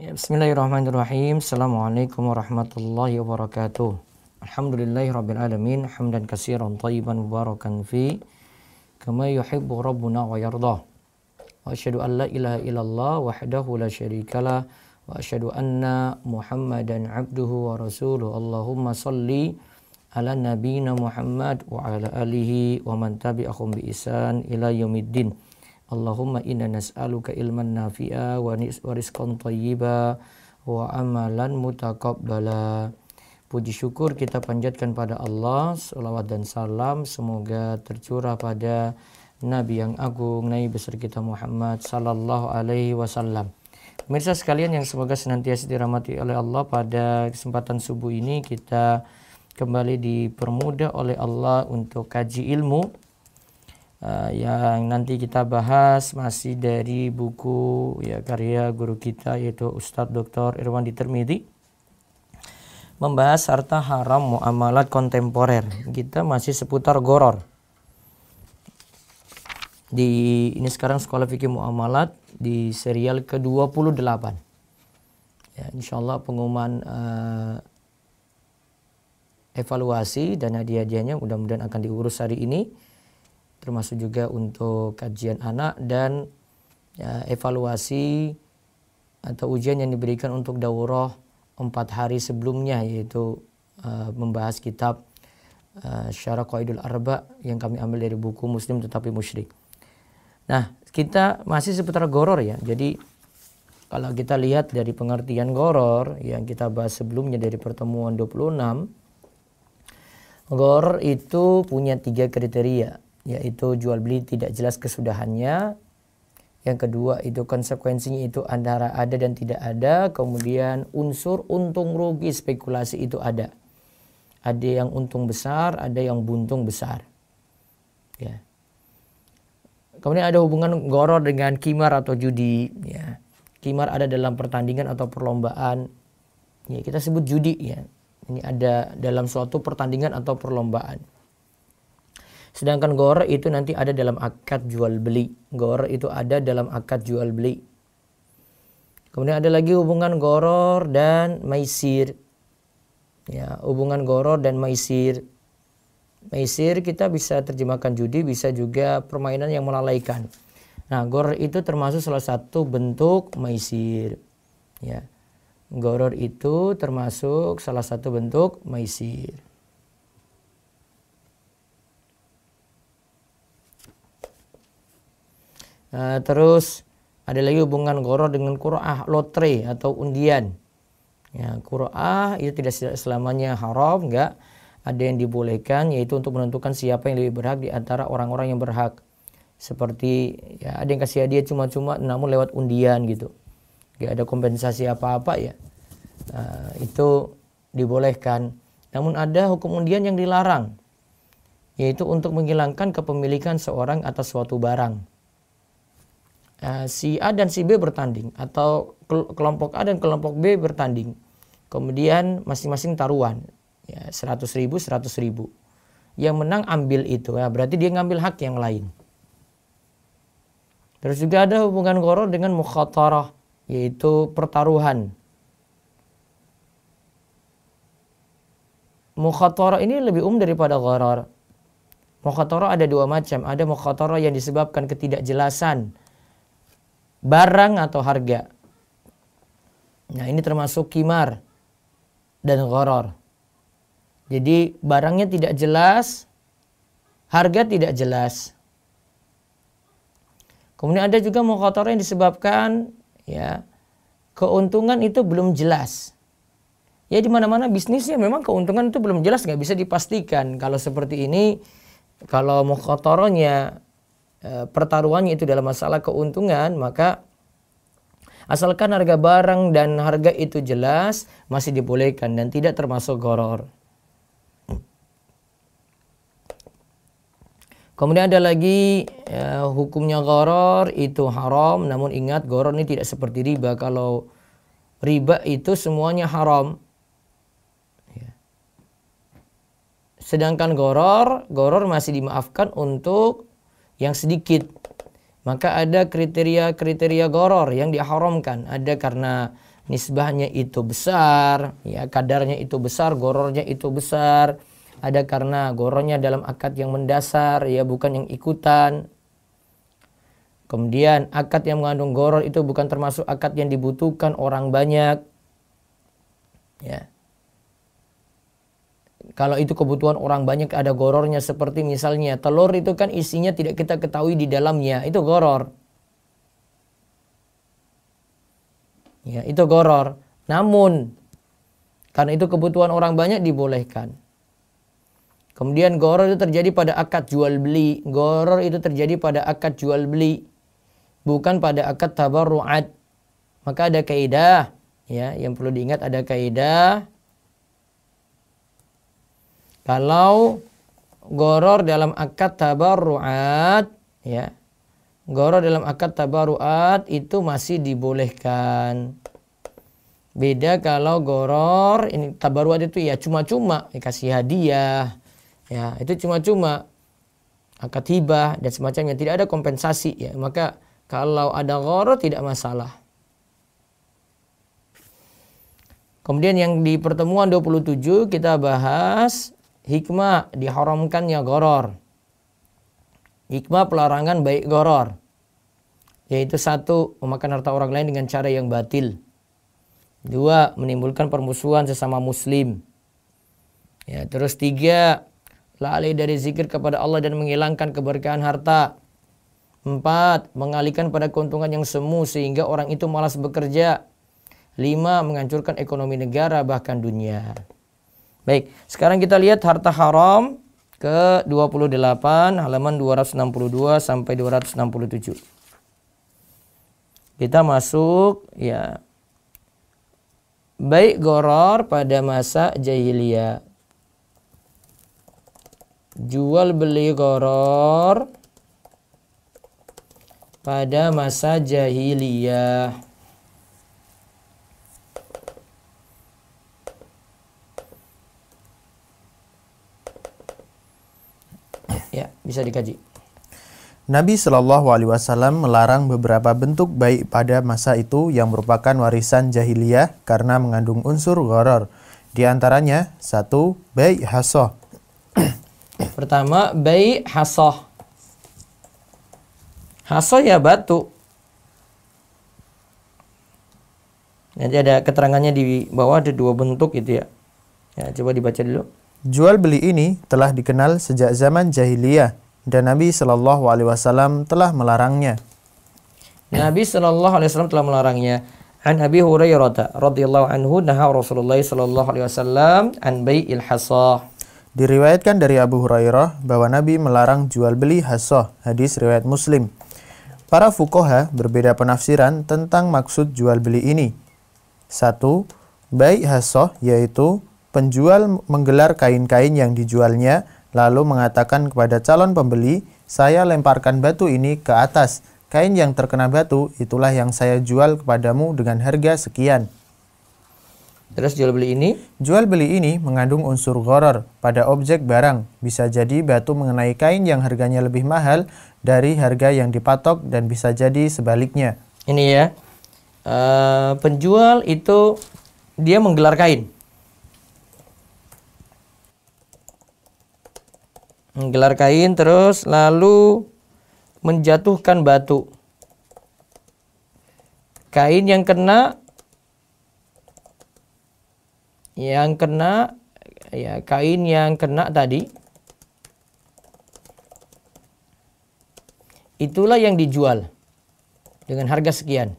Bismillahirrahmanirrahim. Assalamualaikum warahmatullahi wabarakatuh. Alhamdulillahi rabbil alamin. Hamdan kasiran tayyiban mubarakan fi. Kama yuhibbu rabbuna wa yardah. Wa asyhadu an la ilaha illallah wahdahu la syarikalah. Wa asyhadu anna muhammadan abduhu wa rasuluh. Allahumma salli ala nabina Muhammad wa ala alihi wa man tabi'ahum bi isan ila yaumiddin. Allahumma inna nas'aluka ilman nafi'a wa rizqan tayyiba wa amalan mutakabbala. Puji syukur kita panjatkan pada Allah, salawat dan salam semoga tercurah pada Nabi yang agung, Nabi besar kita Muhammad sallallahu alaihi wasallam. Pemirsa sekalian yang semoga senantiasa dirahmati oleh Allah pada kesempatan subuh ini kita kembali dipermudah oleh Allah untuk kaji ilmu uh, yang nanti kita bahas masih dari buku ya karya guru kita yaitu Ustadz Dr. Irwan Ditermidi membahas harta haram muamalat kontemporer. Kita masih seputar goror. Di ini sekarang sekolah fikih muamalat di serial ke-28. Ya, insya Allah pengumuman uh, evaluasi dan hadiah-hadiahnya mudah-mudahan akan diurus hari ini termasuk juga untuk kajian anak dan ya, evaluasi atau ujian yang diberikan untuk daurah empat hari sebelumnya yaitu uh, membahas kitab uh, Syarah Qaidul Arba yang kami ambil dari buku Muslim Tetapi Musyrik. Nah, kita masih seputar goror ya. Jadi kalau kita lihat dari pengertian goror yang kita bahas sebelumnya dari pertemuan 26, goror itu punya tiga kriteria yaitu jual beli tidak jelas kesudahannya. Yang kedua itu konsekuensinya itu antara ada dan tidak ada, kemudian unsur untung rugi spekulasi itu ada. Ada yang untung besar, ada yang buntung besar. Ya. Kemudian ada hubungan goror dengan kimar atau judi, ya. Kimar ada dalam pertandingan atau perlombaan. Ya, kita sebut judi ya. Ini ada dalam suatu pertandingan atau perlombaan Sedangkan gor itu nanti ada dalam akad jual beli. Gor itu ada dalam akad jual beli. Kemudian ada lagi hubungan goror dan maisir. Ya, hubungan goror dan maisir. Maisir kita bisa terjemahkan judi, bisa juga permainan yang melalaikan. Nah, goror itu termasuk salah satu bentuk maisir. Ya. Goror itu termasuk salah satu bentuk maisir. Uh, terus ada lagi hubungan goroh dengan kuroah, lotre atau undian. Ya, kuroah itu tidak selamanya haram, enggak. Ada yang dibolehkan yaitu untuk menentukan siapa yang lebih berhak di antara orang-orang yang berhak. Seperti ya ada yang kasih hadiah cuma-cuma namun lewat undian gitu. Enggak ada kompensasi apa-apa ya. Uh, itu dibolehkan. Namun ada hukum undian yang dilarang yaitu untuk menghilangkan kepemilikan seorang atas suatu barang Eh, si A dan si B bertanding atau kelompok A dan kelompok B bertanding. Kemudian masing-masing taruhan ya 100 ribu 100 ribu. Yang menang ambil itu ya berarti dia ngambil hak yang lain. Terus juga ada hubungan goro dengan mukhatarah yaitu pertaruhan. Mukhatarah ini lebih umum daripada goror. Mukhatarah ada dua macam. Ada mukhatarah yang disebabkan ketidakjelasan barang atau harga. Nah, ini termasuk kimar dan goror. Jadi barangnya tidak jelas, harga tidak jelas. Kemudian ada juga mukhotor yang disebabkan ya keuntungan itu belum jelas. Ya di mana-mana bisnisnya memang keuntungan itu belum jelas nggak bisa dipastikan. Kalau seperti ini kalau mukhotornya e, pertaruhannya itu dalam masalah keuntungan, maka asalkan harga barang dan harga itu jelas masih dibolehkan dan tidak termasuk goror. Kemudian ada lagi ya, hukumnya goror itu haram, namun ingat goror ini tidak seperti riba. Kalau riba itu semuanya haram. Ya. Sedangkan goror, goror masih dimaafkan untuk yang sedikit. Maka ada kriteria-kriteria goror yang diharamkan. Ada karena nisbahnya itu besar, ya kadarnya itu besar, gorornya itu besar. Ada karena gorornya dalam akad yang mendasar, ya bukan yang ikutan. Kemudian akad yang mengandung goror itu bukan termasuk akad yang dibutuhkan orang banyak. Ya kalau itu kebutuhan orang banyak ada gorornya seperti misalnya telur itu kan isinya tidak kita ketahui di dalamnya itu goror ya itu goror namun karena itu kebutuhan orang banyak dibolehkan kemudian goror itu terjadi pada akad jual beli goror itu terjadi pada akad jual beli bukan pada akad tabarruat maka ada kaidah ya yang perlu diingat ada kaidah kalau goror dalam akad tabarruat ya. Goror dalam akad tabarruat itu masih dibolehkan. Beda kalau goror ini tabarruat itu ya cuma-cuma dikasih hadiah. Ya, itu cuma-cuma akad hibah dan semacamnya tidak ada kompensasi ya. Maka kalau ada goror tidak masalah. Kemudian yang di pertemuan 27 kita bahas hikmah diharamkannya goror. Hikmah pelarangan baik goror. Yaitu satu, memakan harta orang lain dengan cara yang batil. Dua, menimbulkan permusuhan sesama muslim. Ya, terus tiga, lalai dari zikir kepada Allah dan menghilangkan keberkahan harta. Empat, mengalihkan pada keuntungan yang semu sehingga orang itu malas bekerja. Lima, menghancurkan ekonomi negara bahkan dunia. Baik, sekarang kita lihat harta haram ke 28 halaman 262 sampai 267. Kita masuk ya baik goror pada masa jahiliyah. Jual beli goror pada masa jahiliyah. ya bisa dikaji. Nabi Shallallahu Alaihi Wasallam melarang beberapa bentuk baik pada masa itu yang merupakan warisan jahiliyah karena mengandung unsur goror. Di antaranya satu baik hasoh. Pertama baik hasoh. Hasoh ya batu. Nanti ada keterangannya di bawah ada dua bentuk gitu ya. Ya coba dibaca dulu. Jual beli ini telah dikenal sejak zaman jahiliyah dan Nabi Shallallahu Alaihi Wasallam telah melarangnya. Nabi Shallallahu Alaihi Wasallam telah melarangnya. An Abi Hurairah radhiyallahu anhu naha Rasulullah Shallallahu alaihi wasallam an bayil hasah. Diriwayatkan dari Abu Hurairah bahwa Nabi melarang jual beli hasah, hadis riwayat Muslim. Para fukoha berbeda penafsiran tentang maksud jual beli ini. Satu, baik hasah yaitu penjual menggelar kain-kain yang dijualnya, lalu mengatakan kepada calon pembeli, "Saya lemparkan batu ini ke atas. Kain yang terkena batu itulah yang saya jual kepadamu dengan harga sekian." Terus jual beli ini? Jual beli ini mengandung unsur goror pada objek barang. Bisa jadi batu mengenai kain yang harganya lebih mahal dari harga yang dipatok dan bisa jadi sebaliknya. Ini ya, uh, penjual itu dia menggelar kain. menggelar kain terus lalu menjatuhkan batu kain yang kena yang kena ya kain yang kena tadi itulah yang dijual dengan harga sekian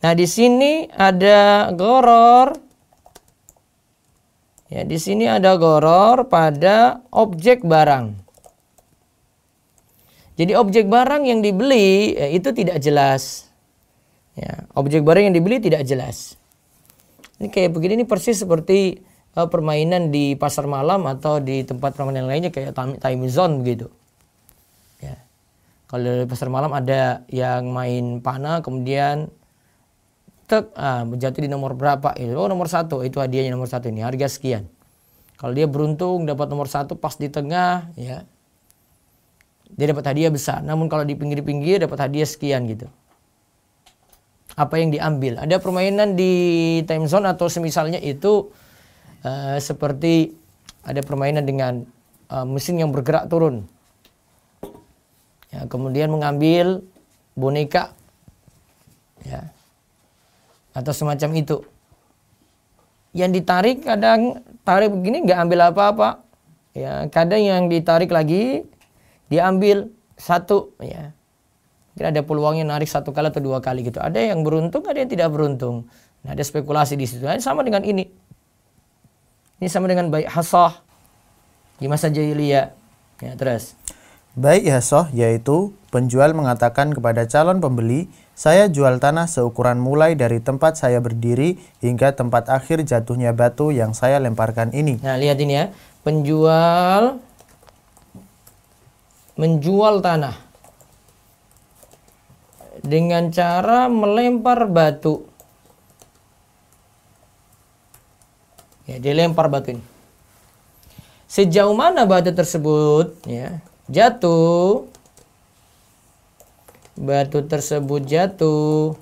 Nah, di sini ada goror Ya, di sini ada goror pada objek barang. Jadi objek barang yang dibeli ya, itu tidak jelas. Ya, objek barang yang dibeli tidak jelas. Ini kayak begini ini persis seperti uh, permainan di pasar malam atau di tempat permainan lainnya kayak time zone begitu. Ya. Kalau di pasar malam ada yang main panah kemudian tek ah, jatuh di nomor berapa itu oh nomor satu itu hadiahnya nomor satu ini harga sekian kalau dia beruntung dapat nomor satu pas di tengah ya dia dapat hadiah besar namun kalau di pinggir-pinggir dapat hadiah sekian gitu apa yang diambil ada permainan di time zone atau semisalnya itu uh, seperti ada permainan dengan uh, mesin yang bergerak turun ya, kemudian mengambil boneka ya atau semacam itu. Yang ditarik kadang tarik begini nggak ambil apa-apa. Ya, kadang yang ditarik lagi diambil satu ya. Mungkin ada peluangnya narik satu kali atau dua kali gitu. Ada yang beruntung, ada yang tidak beruntung. Nah, ada spekulasi di situ. Nah, sama dengan ini. Ini sama dengan baik hasoh di masa jahiliyah. Ya, terus. Baik hasoh yaitu Penjual mengatakan kepada calon pembeli, "Saya jual tanah seukuran mulai dari tempat saya berdiri hingga tempat akhir jatuhnya batu yang saya lemparkan ini." Nah, lihat ini ya. Penjual menjual tanah dengan cara melempar batu. Ya, dia lempar batu ini. Sejauh mana batu tersebut ya, jatuh Batu tersebut jatuh.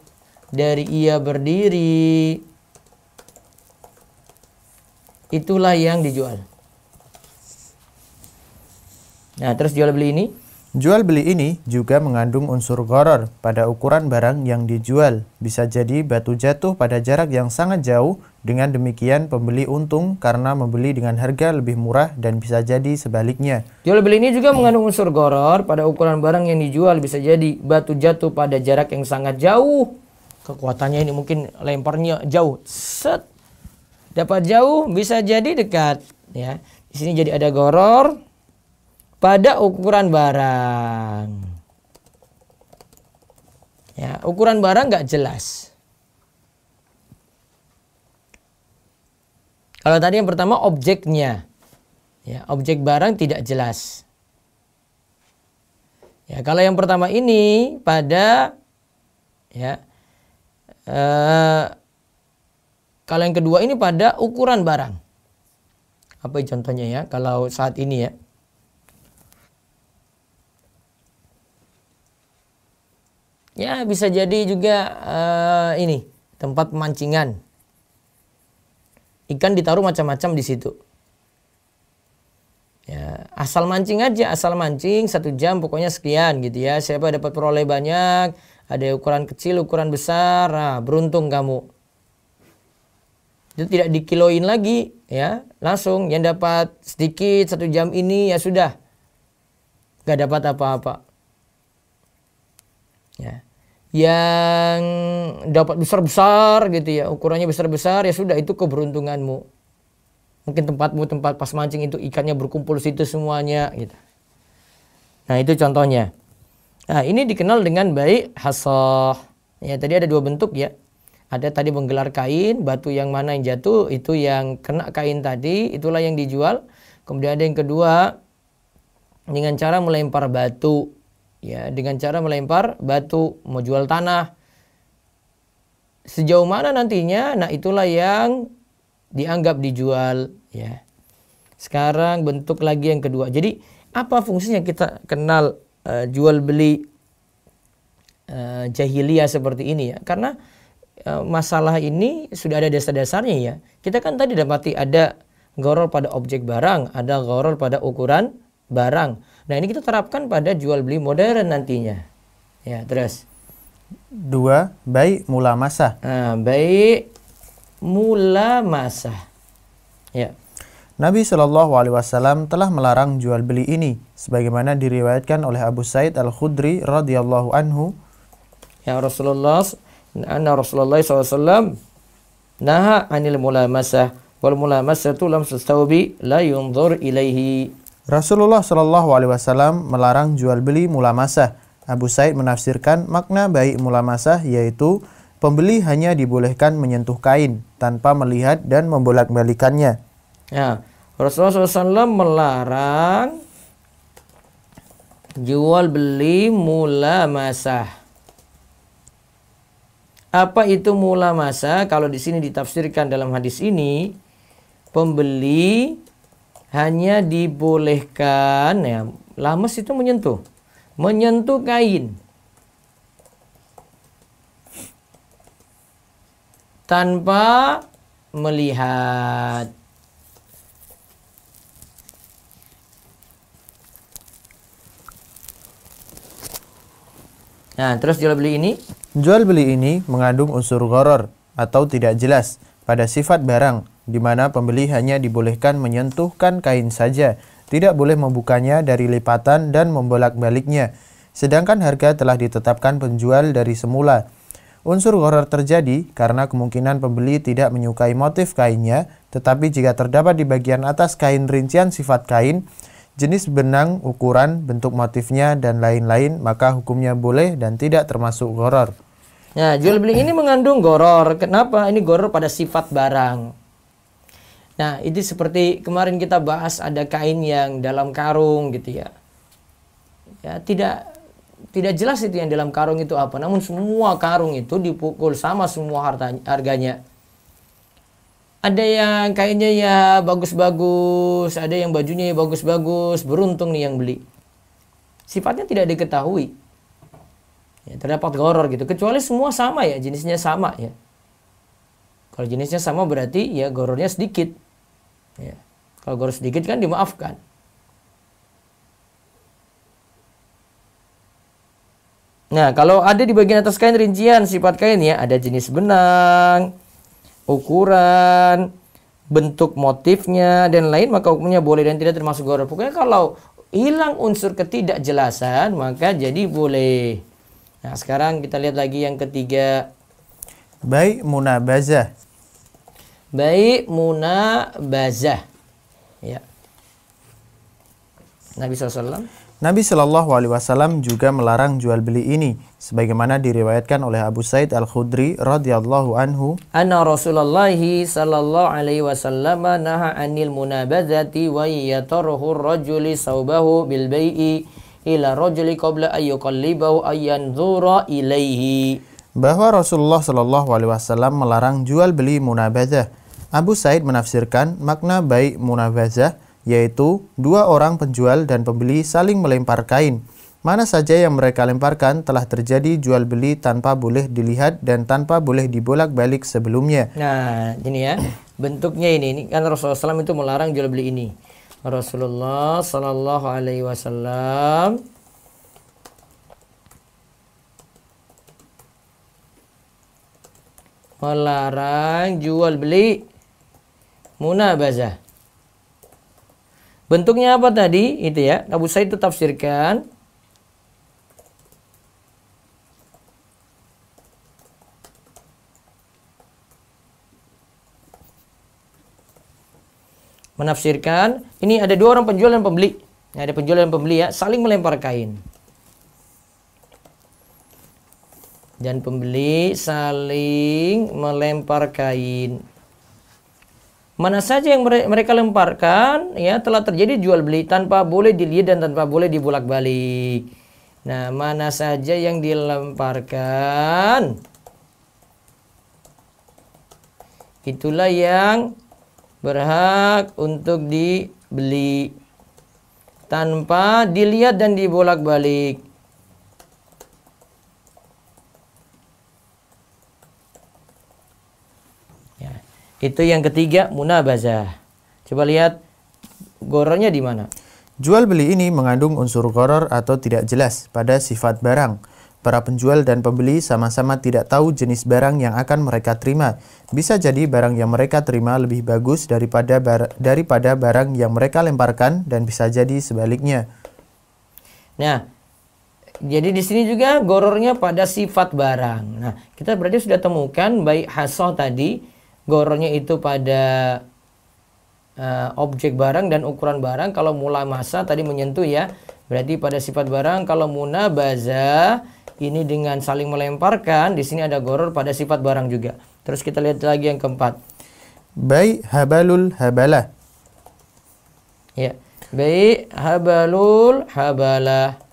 Dari ia berdiri. Itulah yang dijual. Nah, terus jual beli ini Jual beli ini juga mengandung unsur goror pada ukuran barang yang dijual. Bisa jadi batu jatuh pada jarak yang sangat jauh, dengan demikian pembeli untung karena membeli dengan harga lebih murah dan bisa jadi sebaliknya. Jual beli ini juga mengandung unsur goror pada ukuran barang yang dijual. Bisa jadi batu jatuh pada jarak yang sangat jauh. Kekuatannya ini mungkin lemparnya jauh. Set. Dapat jauh bisa jadi dekat. Ya. Di sini jadi ada goror, pada ukuran barang. Ya, ukuran barang nggak jelas. Kalau tadi yang pertama objeknya, ya objek barang tidak jelas. Ya, kalau yang pertama ini pada ya eh, kalau yang kedua ini pada ukuran barang. Apa contohnya ya? Kalau saat ini ya. Ya, bisa jadi juga uh, ini tempat pemancingan. Ikan ditaruh macam-macam di situ. Ya, asal mancing aja, asal mancing satu jam pokoknya sekian gitu ya. Siapa dapat peroleh banyak, ada ukuran kecil, ukuran besar, nah, beruntung kamu. Itu tidak dikiloin lagi ya, langsung yang dapat sedikit satu jam ini ya sudah, nggak dapat apa-apa. Ya yang dapat besar-besar gitu ya, ukurannya besar-besar ya sudah itu keberuntunganmu. Mungkin tempatmu tempat pas mancing itu ikannya berkumpul situ semuanya gitu. Nah, itu contohnya. Nah, ini dikenal dengan baik hasoh. Ya, tadi ada dua bentuk ya. Ada tadi menggelar kain, batu yang mana yang jatuh itu yang kena kain tadi, itulah yang dijual. Kemudian ada yang kedua dengan cara melempar batu ya dengan cara melempar batu, mau jual tanah. Sejauh mana nantinya? Nah, itulah yang dianggap dijual, ya. Sekarang bentuk lagi yang kedua. Jadi, apa fungsinya kita kenal uh, jual beli uh, jahiliyah seperti ini ya? Karena eh, masalah ini sudah ada dasar-dasarnya ya. Kita kan tadi dapati ada goror pada objek barang, ada goror pada ukuran barang Nah, ini kita terapkan pada jual beli modern nantinya. Ya, terus dua baik mula masa. Nah, baik mula masa. Ya. Nabi Shallallahu Alaihi Wasallam telah melarang jual beli ini, sebagaimana diriwayatkan oleh Abu Said Al Khudri radhiyallahu anhu. Ya Rasulullah, Anna Rasulullah SAW nah anil mula masa wal mula masa tulam sestaubi la yunzur ilaihi. Rasulullah Shallallahu Alaihi Wasallam melarang jual beli mula masa. Abu Said menafsirkan makna baik mula masa yaitu pembeli hanya dibolehkan menyentuh kain tanpa melihat dan membolak-balikannya. Ya, Rasulullah SAW melarang jual beli mula masa. Apa itu mula masa? Kalau di sini ditafsirkan dalam hadis ini, pembeli hanya dibolehkan ya lames itu menyentuh menyentuh kain tanpa melihat Nah, terus jual beli ini? Jual beli ini mengandung unsur goror atau tidak jelas pada sifat barang di mana pembeli hanya dibolehkan menyentuhkan kain saja, tidak boleh membukanya dari lipatan dan membolak-baliknya, sedangkan harga telah ditetapkan penjual dari semula. Unsur horor terjadi karena kemungkinan pembeli tidak menyukai motif kainnya, tetapi jika terdapat di bagian atas kain rincian sifat kain, jenis benang, ukuran, bentuk motifnya, dan lain-lain, maka hukumnya boleh dan tidak termasuk goror. Nah, ya, jual beli ini mengandung goror. Kenapa? Ini goror pada sifat barang. Nah, itu seperti kemarin kita bahas ada kain yang dalam karung gitu ya. Ya, tidak tidak jelas itu yang dalam karung itu apa, namun semua karung itu dipukul sama semua hartanya, harganya. Ada yang kainnya ya bagus-bagus, ada yang bajunya ya bagus-bagus, beruntung nih yang beli. Sifatnya tidak diketahui. Ya, terdapat goror gitu, kecuali semua sama ya, jenisnya sama ya. Kalau jenisnya sama berarti ya gorornya sedikit, Ya. Kalau gor sedikit kan dimaafkan. Nah, kalau ada di bagian atas kain rincian sifat kain ya, ada jenis benang, ukuran, bentuk motifnya dan lain maka hukumnya boleh dan tidak termasuk goror. Pokoknya kalau hilang unsur ketidakjelasan maka jadi boleh. Nah, sekarang kita lihat lagi yang ketiga. Baik munabazah. Baik munabazah. Ya. Nabi SAW Nabi Shallallahu Alaihi Wasallam juga melarang jual beli ini, sebagaimana diriwayatkan oleh Abu Said Al Khudri radhiyallahu anhu. Anna Rasulullah Shallallahu Alaihi Wasallam naha anil munabazati wa yatarhu rajuli saubahu bil bayi ila rajuli qabla ayyuqallibahu ayyanzura ilaihi bahwa Rasulullah Shallallahu Alaihi Wasallam melarang jual beli munabazah Abu Said menafsirkan makna baik munabazah yaitu dua orang penjual dan pembeli saling melempar kain. Mana saja yang mereka lemparkan telah terjadi jual beli tanpa boleh dilihat dan tanpa boleh dibolak-balik sebelumnya. Nah, ini ya. Bentuknya ini, ini kan Rasulullah SAW itu melarang jual beli ini. Rasulullah Shallallahu Alaihi Wasallam melarang jual beli munabazah. Bentuknya apa tadi? Itu ya. Abu Said itu tafsirkan menafsirkan ini ada dua orang penjual dan pembeli. ada penjual dan pembeli ya, saling melempar kain. dan pembeli saling melempar kain. Mana saja yang mereka lemparkan ya telah terjadi jual beli tanpa boleh dilihat dan tanpa boleh dibolak-balik. Nah, mana saja yang dilemparkan itulah yang berhak untuk dibeli tanpa dilihat dan dibolak-balik. Itu yang ketiga munabazah. Coba lihat gorornya di mana? Jual beli ini mengandung unsur goror atau tidak jelas pada sifat barang. Para penjual dan pembeli sama-sama tidak tahu jenis barang yang akan mereka terima. Bisa jadi barang yang mereka terima lebih bagus daripada bar daripada barang yang mereka lemparkan dan bisa jadi sebaliknya. Nah, jadi di sini juga gorornya pada sifat barang. Nah, kita berarti sudah temukan baik hasoh tadi goronya itu pada uh, objek barang dan ukuran barang. Kalau mula masa tadi menyentuh ya, berarti pada sifat barang. Kalau muna baza ini dengan saling melemparkan, di sini ada goror pada sifat barang juga. Terus kita lihat lagi yang keempat. baik habalul habala. Ya, baik habalul habalah. Ya.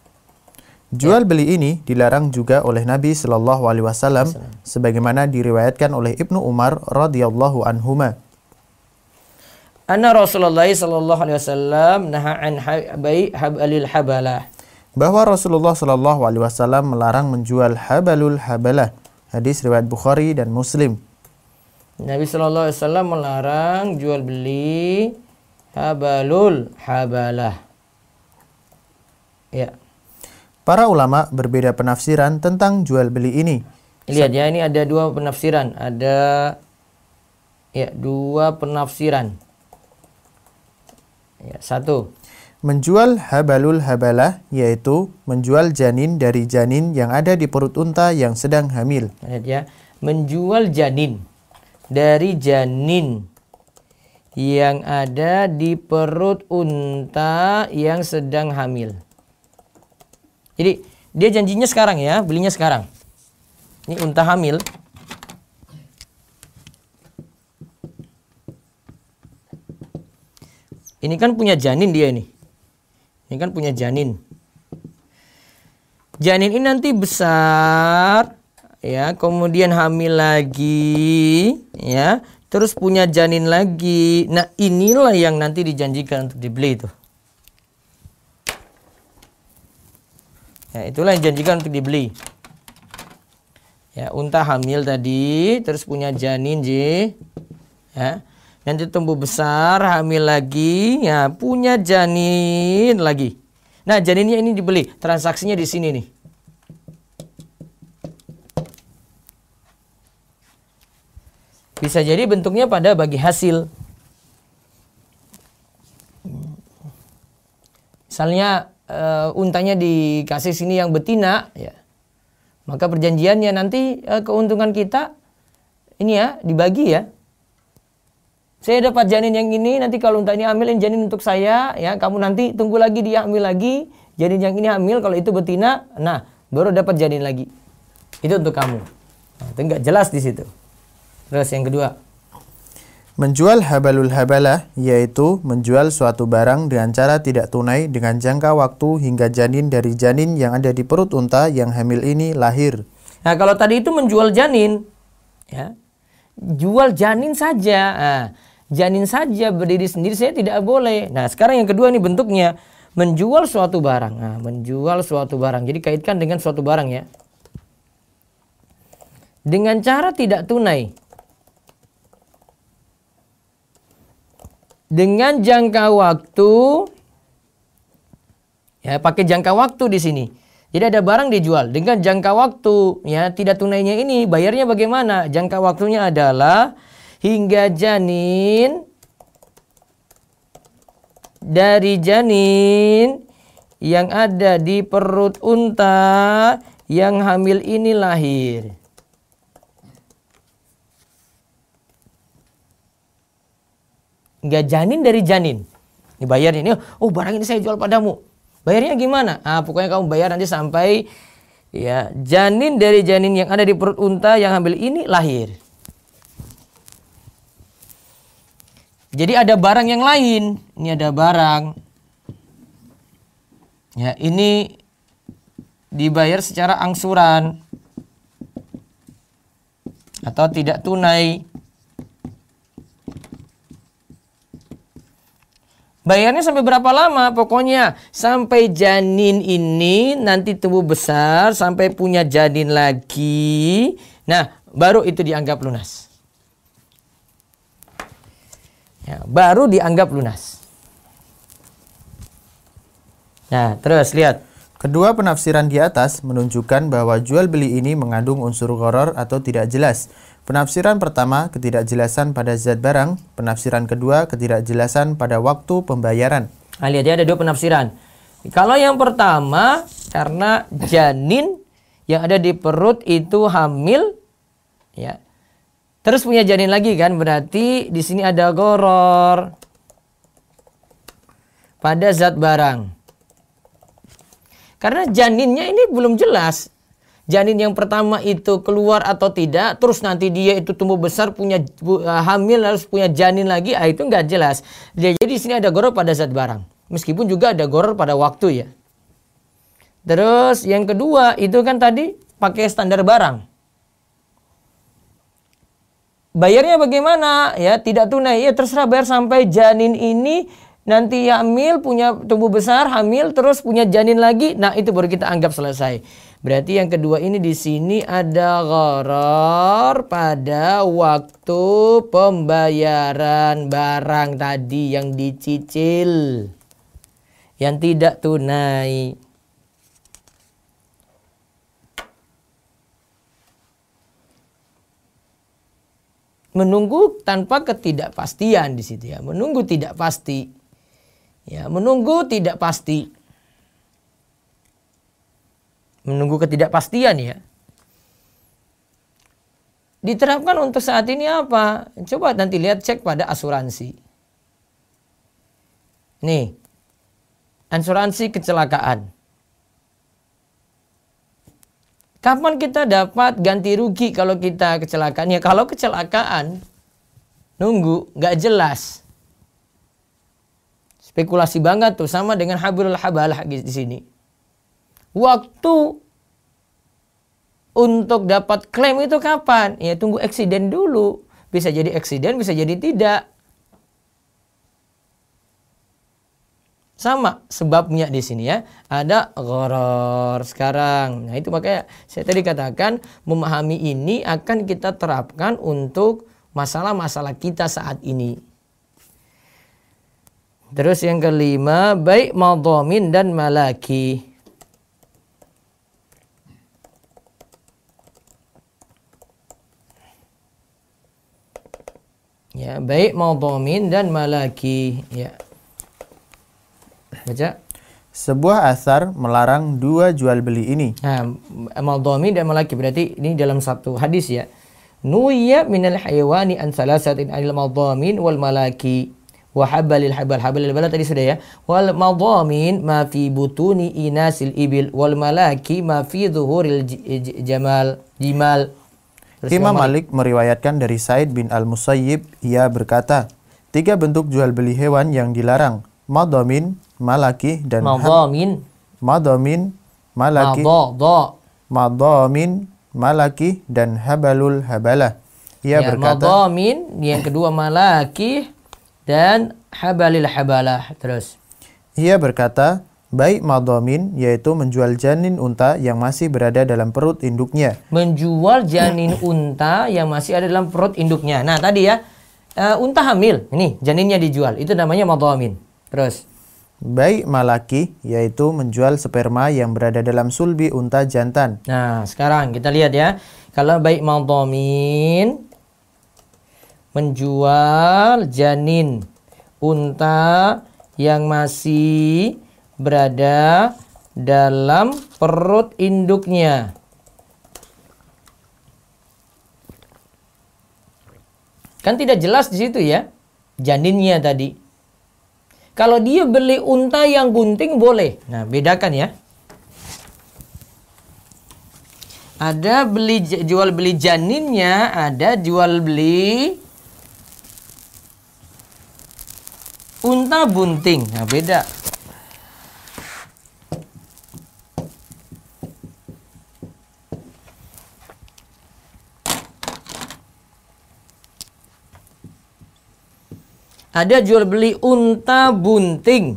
Jual beli ini dilarang juga oleh Nabi Shallallahu Alaihi Wasallam, sebagaimana diriwayatkan oleh Ibnu Umar radhiyallahu anhu, Anna Rasulullah Shallallahu Alaihi Wasallam naha an habalil habalah. Bahwa Rasulullah Shallallahu Alaihi Wasallam melarang menjual habalul habalah. Hadis riwayat Bukhari dan Muslim. Nabi Shallallahu Alaihi Wasallam melarang jual beli habalul habalah. Ya. Para ulama berbeda penafsiran tentang jual beli ini. Lihat ya, ini ada dua penafsiran. Ada ya dua penafsiran. Ya, satu. Menjual habalul habalah yaitu menjual janin dari janin yang ada di perut unta yang sedang hamil. Lihat ya, menjual janin dari janin yang ada di perut unta yang sedang hamil. Jadi dia janjinya sekarang ya, belinya sekarang. Ini unta hamil. Ini kan punya janin dia ini. Ini kan punya janin. Janin ini nanti besar ya, kemudian hamil lagi ya, terus punya janin lagi. Nah, inilah yang nanti dijanjikan untuk dibeli itu. Ya, itulah yang janjikan untuk dibeli. Ya, unta hamil tadi, terus punya janin J. Ya. Nanti tumbuh besar, hamil lagi, ya, punya janin lagi. Nah, janinnya ini dibeli. Transaksinya di sini nih. Bisa jadi bentuknya pada bagi hasil. Misalnya uh, untanya dikasih sini yang betina ya maka perjanjiannya nanti uh, keuntungan kita ini ya dibagi ya saya dapat janin yang ini nanti kalau untanya hamil yang janin untuk saya ya kamu nanti tunggu lagi dia ambil lagi janin yang ini hamil kalau itu betina nah baru dapat janin lagi itu untuk kamu nah, itu enggak jelas di situ terus yang kedua Menjual habalul habalah yaitu menjual suatu barang dengan cara tidak tunai dengan jangka waktu hingga janin dari janin yang ada di perut unta yang hamil ini lahir. Nah, kalau tadi itu menjual janin ya. Jual janin saja. Nah, janin saja berdiri sendiri saya tidak boleh. Nah, sekarang yang kedua ini bentuknya menjual suatu barang. Nah, menjual suatu barang. Jadi kaitkan dengan suatu barang ya. Dengan cara tidak tunai dengan jangka waktu ya pakai jangka waktu di sini. Jadi ada barang dijual dengan jangka waktu ya tidak tunainya ini bayarnya bagaimana? Jangka waktunya adalah hingga janin dari janin yang ada di perut unta yang hamil ini lahir. nggak janin dari janin. Dibayar ini, oh barang ini saya jual padamu. Bayarnya gimana? Ah, pokoknya kamu bayar nanti sampai ya janin dari janin yang ada di perut unta yang ambil ini lahir. Jadi ada barang yang lain. Ini ada barang. Ya, ini dibayar secara angsuran atau tidak tunai. Bayarnya sampai berapa lama? Pokoknya sampai janin ini nanti tumbuh besar, sampai punya janin lagi. Nah, baru itu dianggap lunas. Ya, baru dianggap lunas. Nah, terus lihat. Kedua penafsiran di atas menunjukkan bahwa jual beli ini mengandung unsur koror atau tidak jelas. Penafsiran pertama, ketidakjelasan pada zat barang. Penafsiran kedua, ketidakjelasan pada waktu pembayaran. Nah, lihat ya, ada dua penafsiran. Kalau yang pertama, karena janin yang ada di perut itu hamil, ya. Terus punya janin lagi kan, berarti di sini ada goror pada zat barang. Karena janinnya ini belum jelas janin yang pertama itu keluar atau tidak, terus nanti dia itu tumbuh besar punya uh, hamil harus punya janin lagi, ah itu nggak jelas. Jadi sini ada goror pada zat barang, meskipun juga ada goror pada waktu ya. Terus yang kedua itu kan tadi pakai standar barang. Bayarnya bagaimana? Ya, tidak tunai. Ya terserah bayar sampai janin ini nanti hamil punya tumbuh besar, hamil terus punya janin lagi. Nah, itu baru kita anggap selesai. Berarti yang kedua ini di sini ada gharar pada waktu pembayaran barang tadi yang dicicil yang tidak tunai. Menunggu tanpa ketidakpastian di situ ya, menunggu tidak pasti. Ya, menunggu tidak pasti menunggu ketidakpastian ya. Diterapkan untuk saat ini apa? Coba nanti lihat cek pada asuransi. Nih, asuransi kecelakaan. Kapan kita dapat ganti rugi kalau kita kecelakaan? Ya kalau kecelakaan, nunggu, nggak jelas. Spekulasi banget tuh, sama dengan habrul habalah di sini waktu untuk dapat klaim itu kapan? Ya tunggu eksiden dulu. Bisa jadi eksiden, bisa jadi tidak. Sama sebabnya di sini ya. Ada goror sekarang. Nah itu makanya saya tadi katakan memahami ini akan kita terapkan untuk masalah-masalah kita saat ini. Terus yang kelima, baik madomin dan malaki. ya baik madhamin dan malaki ya baca sebuah asar melarang dua jual beli ini. Nah, madhamin dan malaki berarti ini dalam satu hadis ya. Nuya minal hayawani an salasatin anil madhamin wal malaki wa habalil habal habalil bala tadi sudah ya. Wal madhamin ma fi butuni inasil ibil wal malaki ma fi zuhuril jamal jimal. Terus Imam Malik meriwayatkan dari Said bin Al-Musayyib, ia berkata, tiga bentuk jual beli hewan yang dilarang, madomin, malaki, dan madomin, madomin, malaki, madomin, malaki, dan habalul habalah. Ia ya, berkata, madomin, yang kedua malaki, dan habalil habalah. Terus. Ia berkata, baik madomin yaitu menjual janin unta yang masih berada dalam perut induknya. Menjual janin unta yang masih ada dalam perut induknya. Nah, tadi ya uh, unta hamil, ini janinnya dijual. Itu namanya madomin. Terus baik malaki yaitu menjual sperma yang berada dalam sulbi unta jantan. Nah, sekarang kita lihat ya. Kalau baik madomin menjual janin unta yang masih berada dalam perut induknya. Kan tidak jelas di situ ya janinnya tadi. Kalau dia beli unta yang gunting boleh. Nah, bedakan ya. Ada beli jual beli janinnya, ada jual beli unta bunting. Nah, beda. Ada jual beli unta bunting.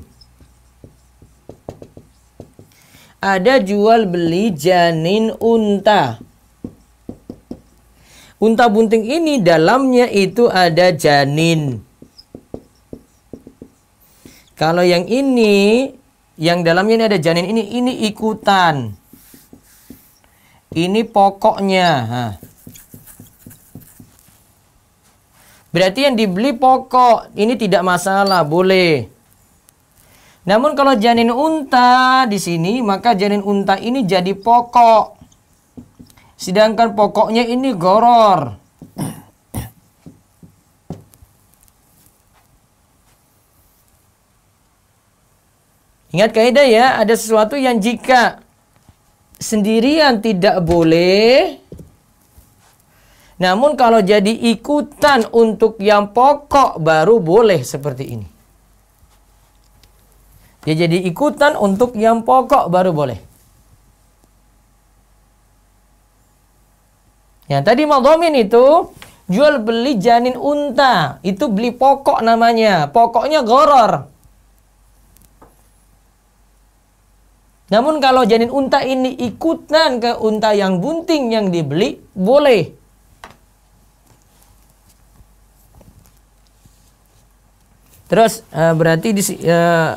Ada jual beli janin unta. Unta bunting ini dalamnya itu ada janin. Kalau yang ini, yang dalamnya ini ada janin ini, ini ikutan. Ini pokoknya. Nah. Berarti yang dibeli pokok, ini tidak masalah, boleh. Namun kalau janin unta di sini, maka janin unta ini jadi pokok. Sedangkan pokoknya ini goror. Ingat kaidah ya, ada sesuatu yang jika sendirian tidak boleh, namun kalau jadi ikutan untuk yang pokok baru boleh seperti ini. Dia ya, jadi ikutan untuk yang pokok baru boleh. Yang tadi madomin itu jual beli janin unta, itu beli pokok namanya. Pokoknya goror. Namun kalau janin unta ini ikutan ke unta yang bunting yang dibeli, boleh. Terus uh, berarti di uh, eh,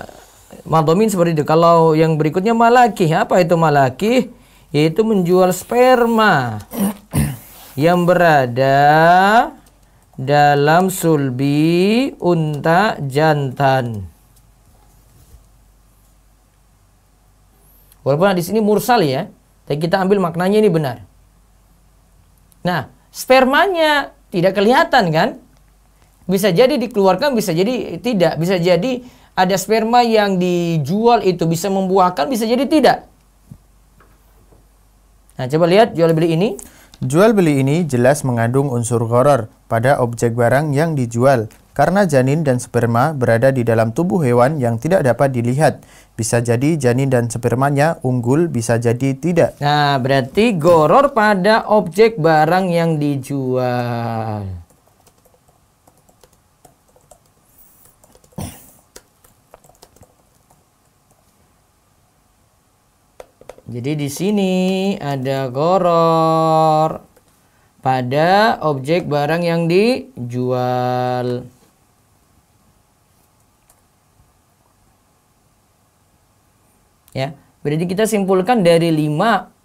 Maldomin seperti itu. Kalau yang berikutnya malaki, apa itu malaki? Yaitu menjual sperma yang berada dalam sulbi unta jantan. Walaupun di sini mursal ya, tapi kita ambil maknanya ini benar. Nah, spermanya tidak kelihatan kan? bisa jadi dikeluarkan, bisa jadi tidak, bisa jadi ada sperma yang dijual itu bisa membuahkan, bisa jadi tidak. Nah, coba lihat jual beli ini. Jual beli ini jelas mengandung unsur horor pada objek barang yang dijual karena janin dan sperma berada di dalam tubuh hewan yang tidak dapat dilihat. Bisa jadi janin dan spermanya unggul, bisa jadi tidak. Nah, berarti goror pada objek barang yang dijual. Jadi di sini ada goror pada objek barang yang dijual. Ya, berarti kita simpulkan dari lima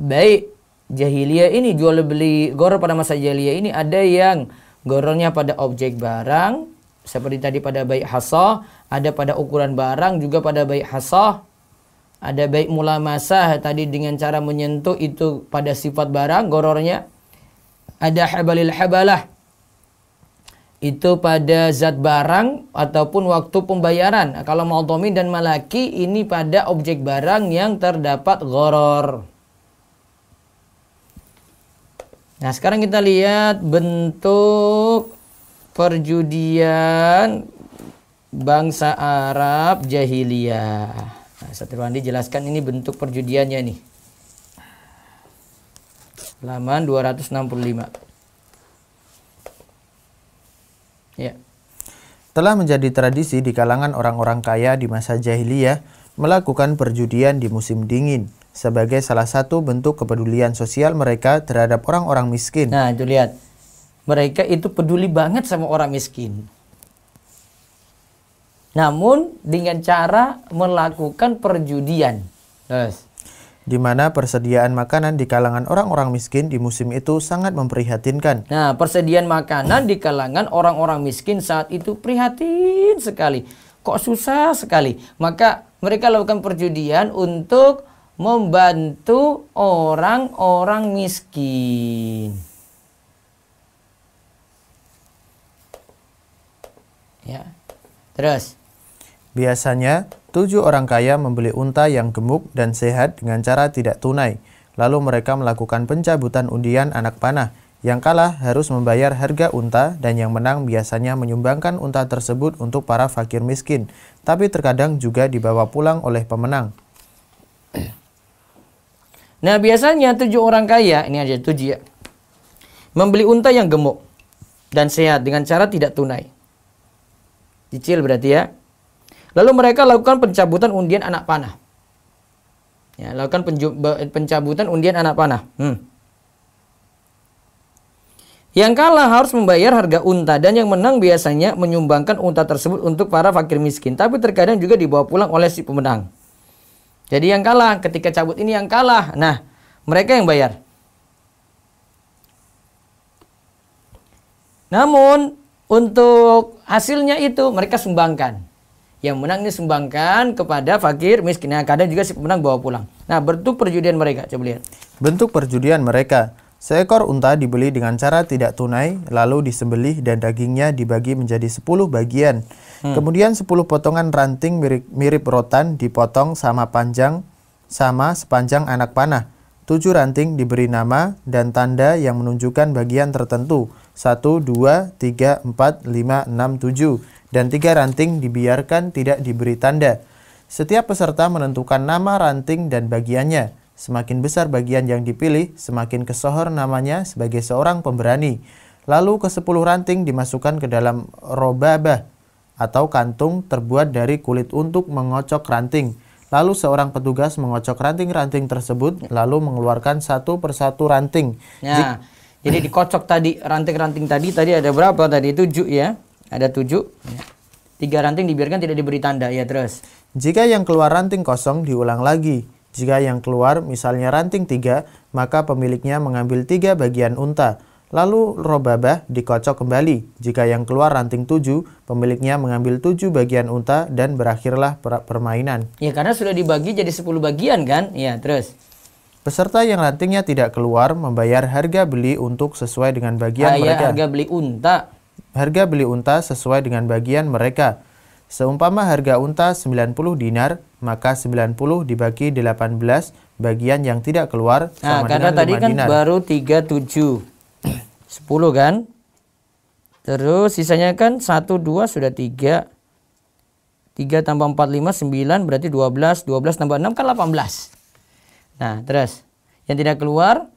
baik jahiliyah ini jual beli goror pada masa jahiliyah ini ada yang gorornya pada objek barang seperti tadi pada baik hasoh, ada pada ukuran barang juga pada baik hasoh, ada baik mula masa tadi dengan cara menyentuh itu pada sifat barang gorornya. Ada habalil habalah itu pada zat barang ataupun waktu pembayaran. Nah, kalau mautomi dan malaki ini pada objek barang yang terdapat goror. Nah sekarang kita lihat bentuk perjudian bangsa Arab jahiliyah. Nah, Satrio Andi jelaskan ini bentuk perjudiannya nih. Laman 265. Ya. Telah menjadi tradisi di kalangan orang-orang kaya di masa jahiliyah melakukan perjudian di musim dingin sebagai salah satu bentuk kepedulian sosial mereka terhadap orang-orang miskin. Nah, itu lihat. Mereka itu peduli banget sama orang miskin namun dengan cara melakukan perjudian. Yes. Di mana persediaan makanan di kalangan orang-orang miskin di musim itu sangat memprihatinkan. Nah, persediaan makanan di kalangan orang-orang miskin saat itu prihatin sekali. Kok susah sekali. Maka mereka lakukan perjudian untuk membantu orang-orang miskin. Ya, Terus. Biasanya, tujuh orang kaya membeli unta yang gemuk dan sehat dengan cara tidak tunai. Lalu mereka melakukan pencabutan undian anak panah. Yang kalah harus membayar harga unta dan yang menang biasanya menyumbangkan unta tersebut untuk para fakir miskin. Tapi terkadang juga dibawa pulang oleh pemenang. Nah biasanya tujuh orang kaya, ini aja tujuh ya, membeli unta yang gemuk dan sehat dengan cara tidak tunai. Cicil berarti ya. Lalu mereka lakukan pencabutan undian anak panah. Ya, lakukan pencabutan undian anak panah. Hmm. Yang kalah harus membayar harga unta dan yang menang biasanya menyumbangkan unta tersebut untuk para fakir miskin. Tapi terkadang juga dibawa pulang oleh si pemenang. Jadi yang kalah ketika cabut ini yang kalah. Nah, mereka yang bayar. Namun untuk hasilnya itu mereka sumbangkan. Yang menang ini sumbangkan kepada fakir miskin. Nah, kadang juga si pemenang bawa pulang. Nah, bentuk perjudian mereka coba lihat. Bentuk perjudian mereka Seekor unta dibeli dengan cara tidak tunai, lalu disembelih dan dagingnya dibagi menjadi 10 bagian. Hmm. Kemudian 10 potongan ranting mirip, mirip rotan dipotong sama panjang sama sepanjang anak panah. 7 ranting diberi nama dan tanda yang menunjukkan bagian tertentu. 1, 2, 3, 4, 5, 6, 7. Dan tiga ranting dibiarkan tidak diberi tanda. Setiap peserta menentukan nama ranting dan bagiannya. Semakin besar bagian yang dipilih, semakin kesohor namanya sebagai seorang pemberani. Lalu ke sepuluh ranting dimasukkan ke dalam robabah atau kantung terbuat dari kulit untuk mengocok ranting. Lalu seorang petugas mengocok ranting-ranting tersebut, lalu mengeluarkan satu persatu ranting. Nah, jadi dikocok tadi ranting-ranting tadi tadi ada berapa tadi? tujuh ya. Ada tujuh. Ya. Tiga ranting dibiarkan tidak diberi tanda ya terus. Jika yang keluar ranting kosong diulang lagi. Jika yang keluar misalnya ranting tiga maka pemiliknya mengambil tiga bagian unta. Lalu robabah dikocok kembali. Jika yang keluar ranting tujuh pemiliknya mengambil tujuh bagian unta dan berakhirlah permainan. Ya karena sudah dibagi jadi sepuluh bagian kan? Ya, terus. Peserta yang rantingnya tidak keluar membayar harga beli untuk sesuai dengan bagian Ayah, mereka. Harga beli unta. Harga beli unta sesuai dengan bagian mereka. Seumpama harga unta 90 dinar, maka 90 dibagi 18 bagian yang tidak keluar nah, sama karena dengan tadi kan dinar. baru 37. 10 kan? Terus sisanya kan 1 2 sudah 3. 3 tambah 4 5 9 berarti 12, 12 tambah 6 kan 18. Nah, terus yang tidak keluar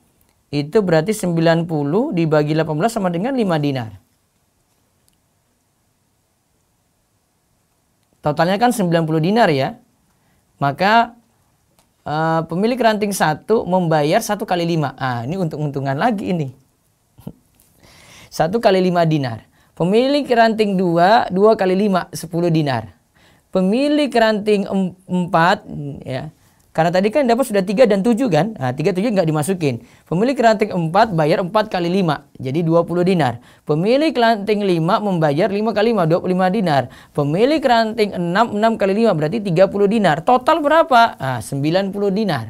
itu berarti 90 dibagi 18 sama dengan 5 dinar. Totalnya kan 90 dinar ya. Maka uh, pemilik ranting satu membayar satu kali lima. Ah, ini untuk untungan lagi ini. Satu kali lima dinar. Pemilik ranting dua, dua kali lima, sepuluh dinar. Pemilik ranting empat, ya, karena tadi kan dapat sudah 3 dan 7 kan? Nah, 3 7 nggak dimasukin. Pemilik ranting 4 bayar 4 kali 5, jadi 20 dinar. Pemilik ranting 5 membayar 5 kali 5, 25 dinar. Pemilik ranting 6, 6 kali 5 berarti 30 dinar. Total berapa? Nah, 90 dinar.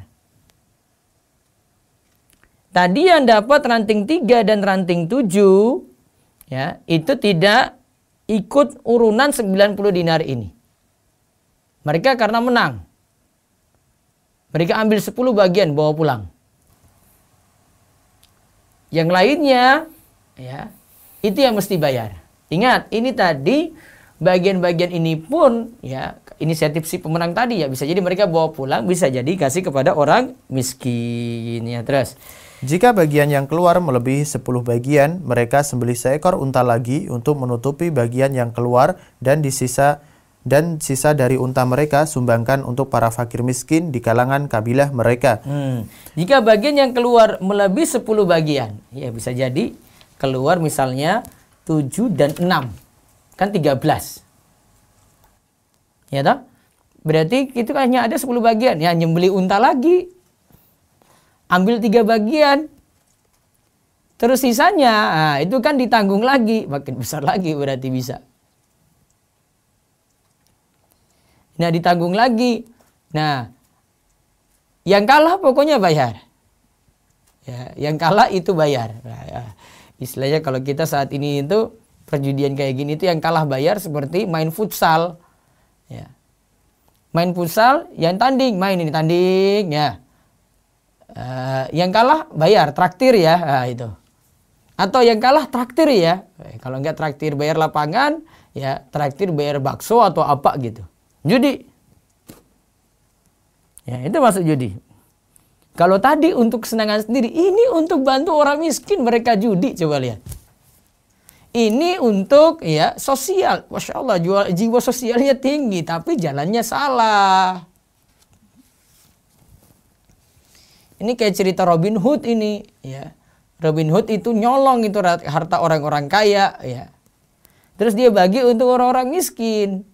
Tadi yang dapat ranting 3 dan ranting 7 ya, itu tidak ikut urunan 90 dinar ini. Mereka karena menang. Mereka ambil 10 bagian bawa pulang. Yang lainnya ya, itu yang mesti bayar. Ingat, ini tadi bagian-bagian ini pun ya inisiatif si pemenang tadi ya bisa jadi mereka bawa pulang, bisa jadi kasih kepada orang miskin ya terus. Jika bagian yang keluar melebihi 10 bagian, mereka sembelih seekor unta lagi untuk menutupi bagian yang keluar dan disisa dan sisa dari unta mereka sumbangkan untuk para fakir miskin di kalangan kabilah mereka. Hmm. Jika bagian yang keluar melebihi 10 bagian, ya bisa jadi keluar misalnya 7 dan 6. Kan 13. Ya toh? Berarti itu hanya ada 10 bagian. Ya nyembeli unta lagi. Ambil tiga bagian. Terus sisanya, nah, itu kan ditanggung lagi. Makin besar lagi berarti bisa. Nah ditanggung lagi. Nah yang kalah pokoknya bayar. Ya, yang kalah itu bayar. Nah, ya. Istilahnya kalau kita saat ini itu perjudian kayak gini itu yang kalah bayar seperti main futsal. Ya. Main futsal yang tanding main ini tanding ya. Uh, yang kalah bayar traktir ya nah, itu atau yang kalah traktir ya eh, kalau enggak traktir bayar lapangan ya traktir bayar bakso atau apa gitu judi. Ya, itu masuk judi. Kalau tadi untuk kesenangan sendiri, ini untuk bantu orang miskin mereka judi, coba lihat. Ini untuk ya sosial, masya Allah jual, jiwa sosialnya tinggi, tapi jalannya salah. Ini kayak cerita Robin Hood ini, ya. Robin Hood itu nyolong itu harta orang-orang kaya, ya. Terus dia bagi untuk orang-orang miskin.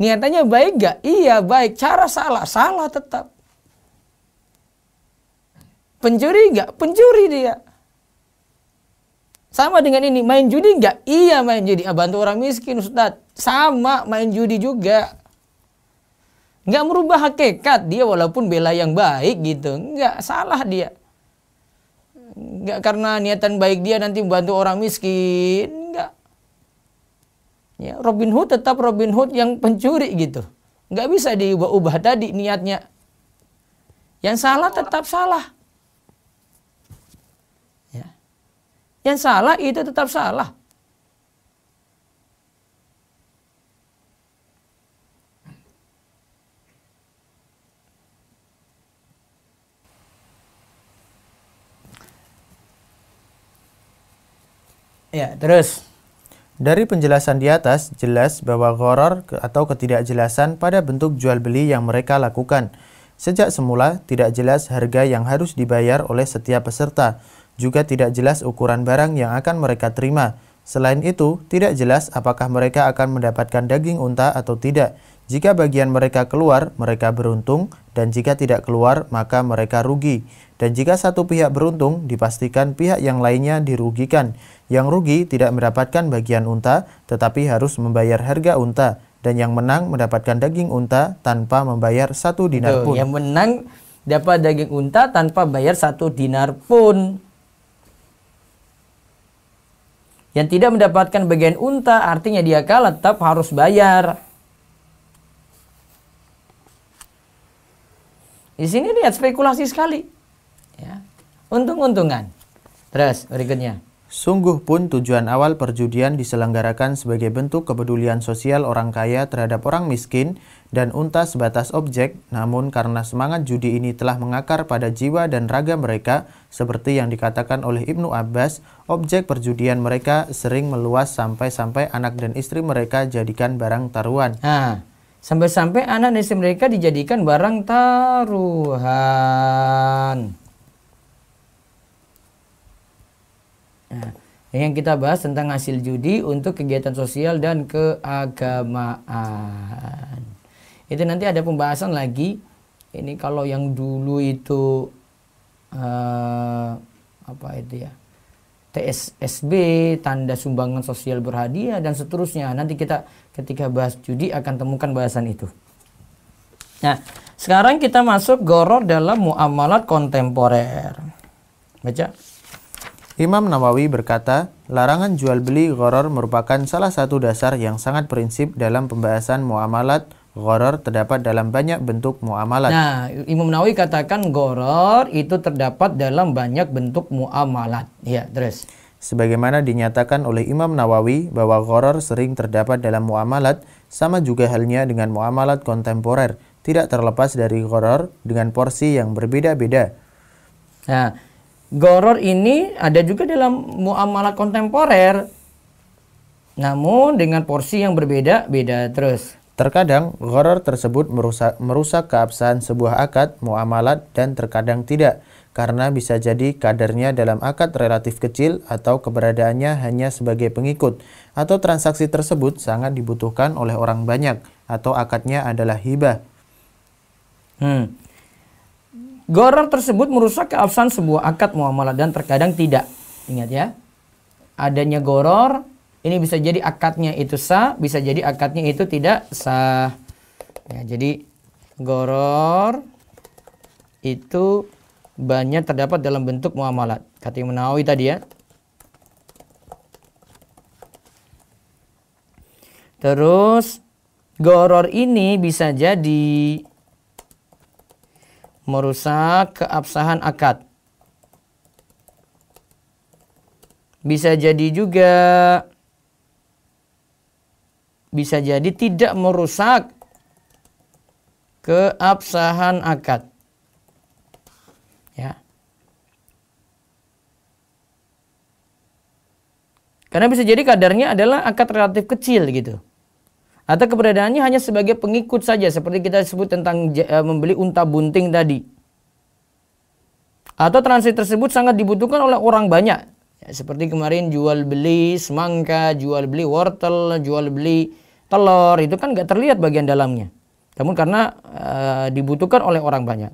Niatannya baik gak? Iya baik. Cara salah? Salah tetap. Pencuri gak? Pencuri dia. Sama dengan ini, main judi gak? Iya main judi. Ah, bantu orang miskin Ustaz. Sama main judi juga. Gak merubah hakikat dia walaupun bela yang baik gitu. Gak salah dia. Gak karena niatan baik dia nanti bantu orang miskin. Ya, Robin Hood tetap Robin Hood yang pencuri gitu. Nggak bisa diubah-ubah tadi niatnya. Yang salah tetap salah. Ya. Yang salah itu tetap salah. Ya, terus. Dari penjelasan di atas, jelas bahwa horor atau ketidakjelasan pada bentuk jual-beli yang mereka lakukan. Sejak semula, tidak jelas harga yang harus dibayar oleh setiap peserta, juga tidak jelas ukuran barang yang akan mereka terima. Selain itu, tidak jelas apakah mereka akan mendapatkan daging unta atau tidak, jika bagian mereka keluar, mereka beruntung, dan jika tidak keluar, maka mereka rugi. Dan jika satu pihak beruntung, dipastikan pihak yang lainnya dirugikan. Yang rugi tidak mendapatkan bagian unta, tetapi harus membayar harga unta. Dan yang menang mendapatkan daging unta tanpa membayar satu dinar pun. Yang menang dapat daging unta tanpa bayar satu dinar pun. Yang tidak mendapatkan bagian unta artinya dia kalah tetap harus bayar. Di sini lihat spekulasi sekali. Ya. Untung-untungan. Terus berikutnya. Sungguh pun tujuan awal perjudian diselenggarakan sebagai bentuk kepedulian sosial orang kaya terhadap orang miskin dan unta sebatas objek, namun karena semangat judi ini telah mengakar pada jiwa dan raga mereka, seperti yang dikatakan oleh Ibnu Abbas, objek perjudian mereka sering meluas sampai-sampai anak dan istri mereka jadikan barang taruhan. Ha. Sampai-sampai anak dan istri mereka dijadikan barang taruhan. Nah, yang kita bahas tentang hasil judi untuk kegiatan sosial dan keagamaan. Itu nanti ada pembahasan lagi. Ini kalau yang dulu itu uh, apa itu ya? TSSB, tanda sumbangan sosial berhadiah dan seterusnya. Nanti kita ketika bahas judi akan temukan bahasan itu. Nah, sekarang kita masuk goror dalam muamalat kontemporer. Baca. Imam Nawawi berkata, larangan jual beli goror merupakan salah satu dasar yang sangat prinsip dalam pembahasan muamalat Goror terdapat dalam banyak bentuk muamalat. Nah, Imam Nawawi katakan goror itu terdapat dalam banyak bentuk muamalat. Ya, terus. Sebagaimana dinyatakan oleh Imam Nawawi bahwa goror sering terdapat dalam muamalat, sama juga halnya dengan muamalat kontemporer, tidak terlepas dari goror dengan porsi yang berbeda-beda. Nah, goror ini ada juga dalam muamalat kontemporer, namun dengan porsi yang berbeda-beda terus. Terkadang, gharar tersebut merusak, merusak keabsahan sebuah akad, muamalat, dan terkadang tidak, karena bisa jadi kadarnya dalam akad relatif kecil atau keberadaannya hanya sebagai pengikut, atau transaksi tersebut sangat dibutuhkan oleh orang banyak, atau akadnya adalah hibah. Hmm. Gharar tersebut merusak keabsahan sebuah akad muamalat dan terkadang tidak. Ingat ya, adanya goror ini bisa jadi akadnya itu sah, bisa jadi akadnya itu tidak sah. Ya, jadi goror itu banyak terdapat dalam bentuk muamalat. Kata Menawi tadi ya. Terus goror ini bisa jadi merusak keabsahan akad. Bisa jadi juga bisa jadi tidak merusak keabsahan akad. Ya. Karena bisa jadi kadarnya adalah akad relatif kecil gitu. Atau keberadaannya hanya sebagai pengikut saja seperti kita sebut tentang eh, membeli unta bunting tadi. Atau transit tersebut sangat dibutuhkan oleh orang banyak Ya, seperti kemarin jual beli semangka, jual beli wortel, jual beli telur, itu kan nggak terlihat bagian dalamnya. Namun karena e, dibutuhkan oleh orang banyak.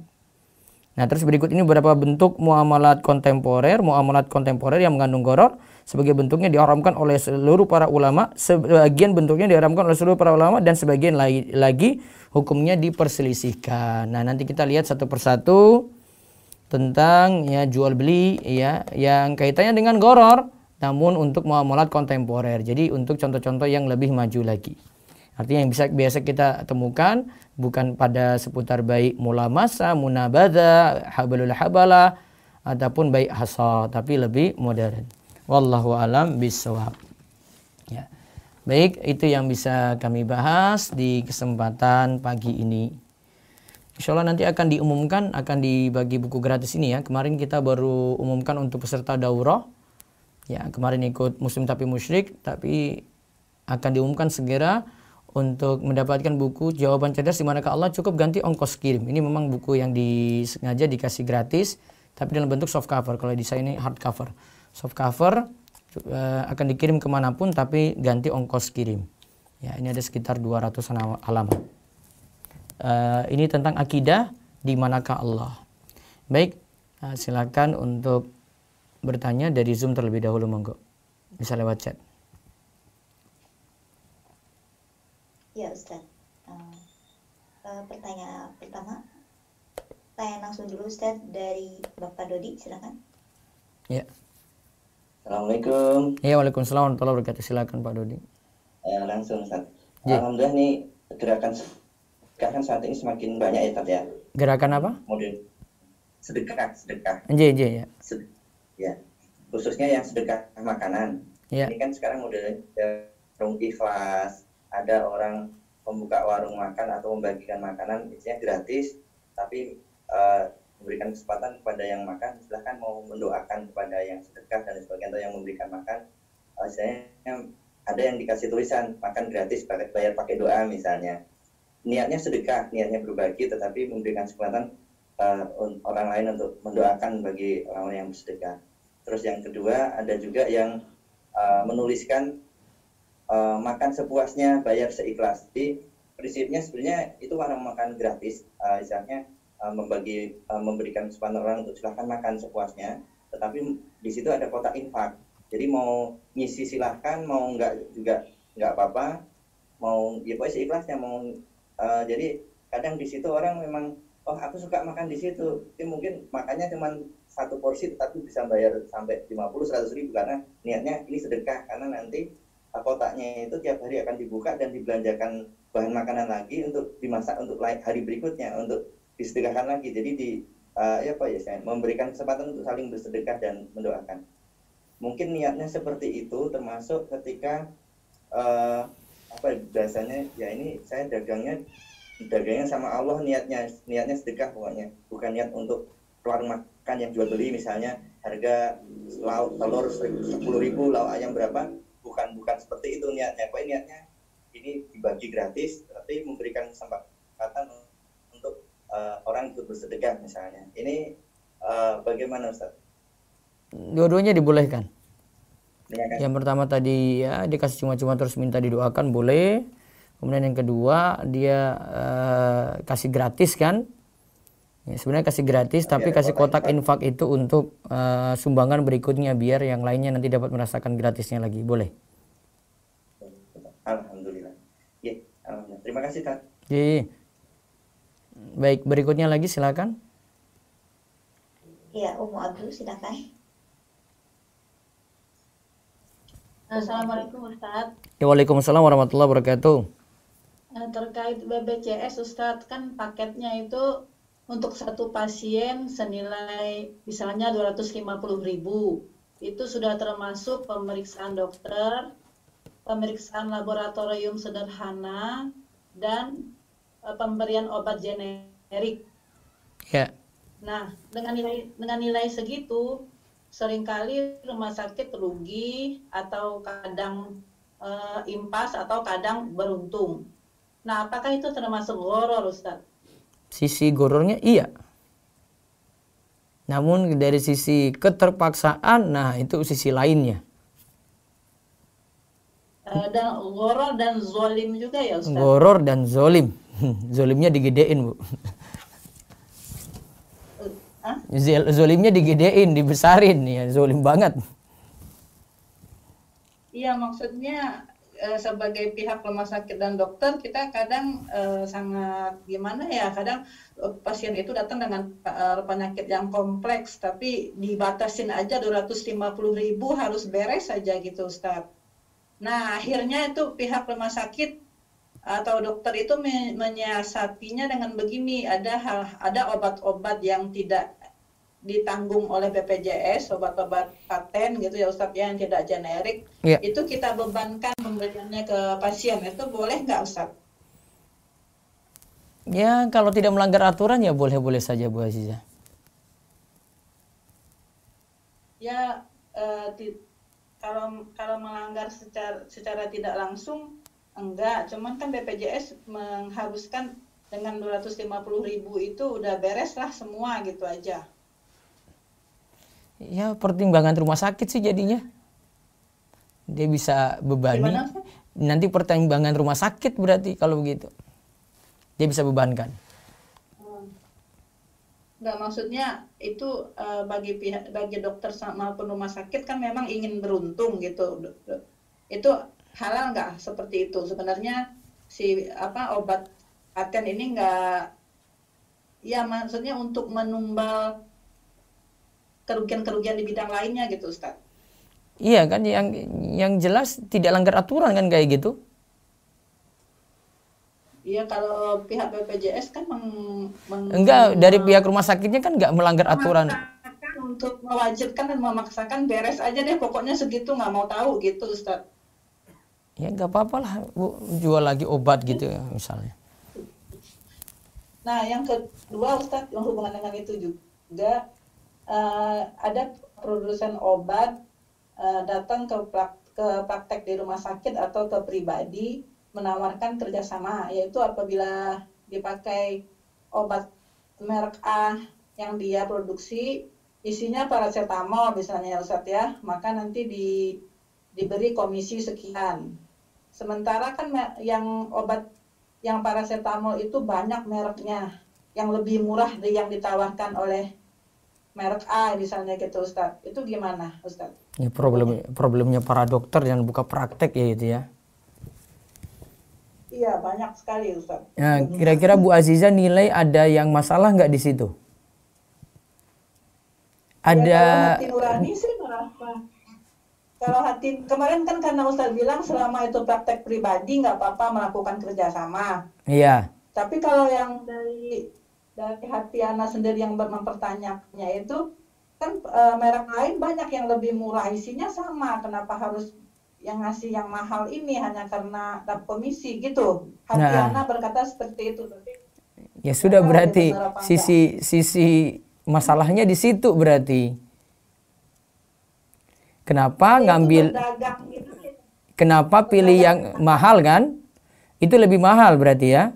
Nah, terus berikut ini beberapa bentuk muamalat kontemporer, muamalat kontemporer yang mengandung goror sebagai bentuknya diharamkan oleh seluruh para ulama, sebagian bentuknya diharamkan oleh seluruh para ulama dan sebagian lagi, lagi hukumnya diperselisihkan. Nah, nanti kita lihat satu persatu tentang ya jual beli ya yang kaitannya dengan goror namun untuk muamalat kontemporer. Jadi untuk contoh-contoh yang lebih maju lagi. Artinya yang bisa biasa kita temukan bukan pada seputar baik mula masa, munabada, habalul habala ataupun baik hasa, tapi lebih modern. Wallahu alam bisawab. Ya. Baik, itu yang bisa kami bahas di kesempatan pagi ini. Insya Allah nanti akan diumumkan, akan dibagi buku gratis ini ya. Kemarin kita baru umumkan untuk peserta daurah. Ya, kemarin ikut muslim tapi musyrik, tapi akan diumumkan segera untuk mendapatkan buku jawaban cerdas dimana manakah Allah cukup ganti ongkos kirim. Ini memang buku yang disengaja dikasih gratis, tapi dalam bentuk soft cover. Kalau di ini hard cover. Soft cover eh, akan dikirim kemanapun, tapi ganti ongkos kirim. Ya, ini ada sekitar 200 halaman uh, ini tentang akidah di manakah Allah. Baik, uh, silakan untuk bertanya dari Zoom terlebih dahulu monggo. Bisa lewat chat. Ya Ustaz. Uh, uh, pertanyaan pertama, tanya langsung dulu Ustaz dari Bapak Dodi, silakan. Ya. Assalamualaikum. Ya, Waalaikumsalam warahmatullahi wabarakatuh. Silakan Pak Dodi. Ya, langsung Ustaz. Ya. Alhamdulillah nih gerakan kan saat ini semakin banyak ya tadi ya. Gerakan apa? Model sedekah, sedekah. anjir iya, iya, anjir ya. Sedekah, ya. Khususnya yang sedekah makanan. Ya. Ini kan sekarang modelnya ada warung ikhlas, ada orang membuka warung makan atau membagikan makanan isinya gratis, tapi uh, memberikan kesempatan kepada yang makan, silahkan mau mendoakan kepada yang sedekah dan sebagian atau yang memberikan makan. Uh, misalnya ada yang dikasih tulisan makan gratis pakai bayar pakai doa misalnya niatnya sedekah, niatnya berbagi, tetapi memberikan kesempatan uh, orang lain untuk mendoakan bagi orang yang bersedekah. Terus yang kedua ada juga yang uh, menuliskan uh, makan sepuasnya, bayar seikhlas. Jadi prinsipnya sebenarnya itu orang makan gratis, uh, misalnya uh, membagi uh, memberikan kesempatan orang untuk silahkan makan sepuasnya, tetapi di situ ada kotak infak. Jadi mau ngisi silahkan, mau enggak juga enggak apa-apa, mau ya pokoknya seikhlasnya mau uh, jadi kadang di situ orang memang oh aku suka makan di situ tapi mungkin makannya cuma satu porsi tapi bisa bayar sampai 50 100 ribu karena niatnya ini sedekah karena nanti eh, kotaknya itu tiap hari akan dibuka dan dibelanjakan bahan makanan lagi untuk dimasak untuk hari berikutnya untuk disedekahkan lagi jadi di uh, ya apa ya saya memberikan kesempatan untuk saling bersedekah dan mendoakan mungkin niatnya seperti itu termasuk ketika uh, apa ya, biasanya ya ini saya dagangnya dagangnya sama Allah niatnya niatnya sedekah pokoknya bukan niat untuk keluar makan yang jual beli misalnya harga lauk telur sepuluh ribu lauk ayam berapa bukan bukan seperti itu niatnya apa niatnya ini dibagi gratis tapi memberikan kesempatan untuk uh, orang itu bersedekah misalnya ini uh, bagaimana Ustaz? Dua-duanya dibolehkan. Iya. Yang pertama tadi ya dia kasih cuma-cuma terus minta didoakan boleh. Kemudian yang kedua dia uh, kasih gratis kan. Ya, sebenarnya kasih gratis iya, tapi kasih kotak infak itu untuk uh, sumbangan berikutnya biar yang lainnya nanti dapat merasakan gratisnya lagi. Boleh. Alhamdulillah. Ya, alhamdulillah. Terima kasih, Kak. Ya. Baik, berikutnya lagi silakan. Ya Umu Abdul silakan. Assalamualaikum Ustaz. Ya, waalaikumsalam warahmatullahi wabarakatuh. Eh, terkait BBCS Ustadz kan paketnya itu untuk satu pasien senilai misalnya 250 ribu. Itu sudah termasuk pemeriksaan dokter, pemeriksaan laboratorium sederhana, dan eh, pemberian obat generik. Ya. Nah, dengan nilai dengan nilai segitu, seringkali rumah sakit rugi atau kadang e, impas atau kadang beruntung. Nah, apakah itu termasuk goror, Ustaz? Sisi gorornya iya. Namun dari sisi keterpaksaan, nah itu sisi lainnya. Eh, dan goror dan zolim juga ya Ustaz? Goror dan zolim. Zolimnya digedein Bu. Hah? Zolimnya digedein, dibesarin ya, zolim banget. Iya, maksudnya eh, sebagai pihak rumah sakit dan dokter kita kadang eh, sangat gimana ya kadang eh, pasien itu datang dengan eh, penyakit yang kompleks tapi dibatasin aja 250 ribu harus beres saja gitu Ustaz. Nah akhirnya itu pihak rumah sakit atau dokter itu menyiasatinya dengan begini ada hal ada obat-obat yang tidak ditanggung oleh BPJS obat-obat paten gitu ya Ustadz ya, yang tidak generik yeah. itu kita bebankan pemberiannya ke pasien itu boleh nggak Ustadz? Ya kalau tidak melanggar aturan ya boleh-boleh saja Bu Aziza. Ya eh, kalau kalau melanggar secara secara tidak langsung Enggak, cuman kan BPJS mengharuskan dengan 250 ribu itu udah beres lah semua gitu aja. Ya pertimbangan rumah sakit sih jadinya. Dia bisa bebani. Gimana? Nanti pertimbangan rumah sakit berarti kalau begitu. Dia bisa bebankan. Hmm. Enggak maksudnya itu eh, bagi pihak bagi dokter maupun rumah sakit kan memang ingin beruntung gitu. Itu halal nggak seperti itu sebenarnya si apa obat paten ini nggak ya maksudnya untuk menumbal kerugian-kerugian di bidang lainnya gitu Ustaz. Iya kan yang yang jelas tidak langgar aturan kan kayak gitu. Iya kalau pihak BPJS kan meng, meng enggak dari pihak rumah sakitnya kan enggak melanggar aturan. Untuk mewajibkan dan memaksakan beres aja deh pokoknya segitu nggak mau tahu gitu Ustaz ya nggak apa-apa lah bu jual lagi obat gitu ya misalnya nah yang kedua Ustadz yang hubungan dengan itu juga uh, ada produsen obat uh, datang ke, prak ke praktek di rumah sakit atau ke pribadi menawarkan kerjasama yaitu apabila dipakai obat merek A yang dia produksi isinya paracetamol misalnya Ustadz ya maka nanti di diberi komisi sekian Sementara kan yang obat yang paracetamol itu banyak mereknya yang lebih murah dari yang ditawarkan oleh merek A misalnya gitu Ustadz. Itu gimana Ustadz? Ya, problem problemnya para dokter yang buka praktek ya itu ya. Iya banyak sekali Ustaz. Nah kira-kira Bu Aziza nilai ada yang masalah nggak di situ? Ya, ada. Ya, kalau hati nurani sih kalau hati kemarin kan karena ustaz bilang selama itu praktek pribadi nggak apa-apa melakukan kerjasama. Iya. Tapi kalau yang dari dari hati ana sendiri yang mempertanyakannya itu kan e, merek lain banyak yang lebih murah isinya sama kenapa harus yang ngasih yang mahal ini hanya karena karena komisi gitu hati nah. anak berkata seperti itu tapi ya sudah berarti sisi sisi masalahnya di situ berarti Kenapa iya, ngambil gitu. Kenapa pilih yang mahal kan? Itu lebih mahal berarti ya?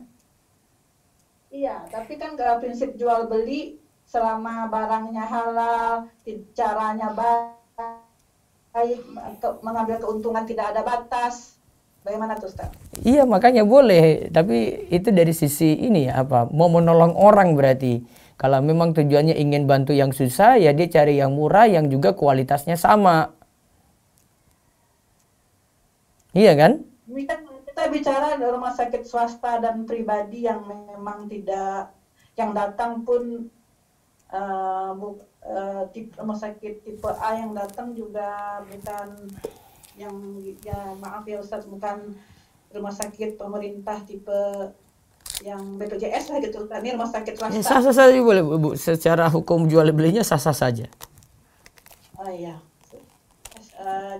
Iya, tapi kan kalau prinsip jual beli selama barangnya halal, caranya baik, mengambil keuntungan tidak ada batas. Bagaimana tuh, Ustaz? Iya, makanya boleh, tapi itu dari sisi ini ya apa? Mau menolong orang berarti. Kalau memang tujuannya ingin bantu yang susah, ya dia cari yang murah yang juga kualitasnya sama. Iya kan? Ini kan kita bicara rumah sakit swasta dan pribadi yang memang tidak yang datang pun uh, eh, uh, eh, tipe rumah sakit tipe A yang datang juga bukan yang ya maaf ya Ustaz bukan rumah sakit pemerintah tipe yang BPJS lah gitu kan ini rumah sakit swasta. Ya, sah sah saja boleh bu, secara hukum jual belinya sah sah saja. Oh iya. Uh,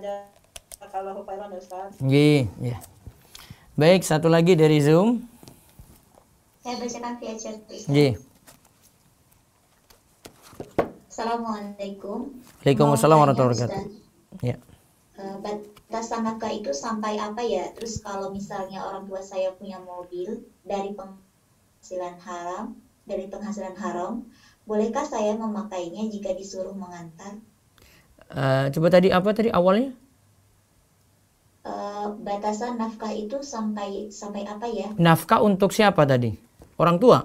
Barakallahu khairan Ustaz. Nggih, ya. Iya. Baik, satu lagi dari Zoom. Saya bacakan via chat. Nggih. Assalamualaikum. Waalaikumsalam warahmatullahi wabarakatuh. Ya. Eh, Batasan nafkah itu sampai apa ya? Terus kalau misalnya orang tua saya punya mobil dari penghasilan haram, dari penghasilan haram, bolehkah saya memakainya jika disuruh mengantar? Uh, coba tadi apa tadi awalnya? Eh, batasan nafkah itu sampai sampai apa ya? Nafkah untuk siapa tadi? Orang tua?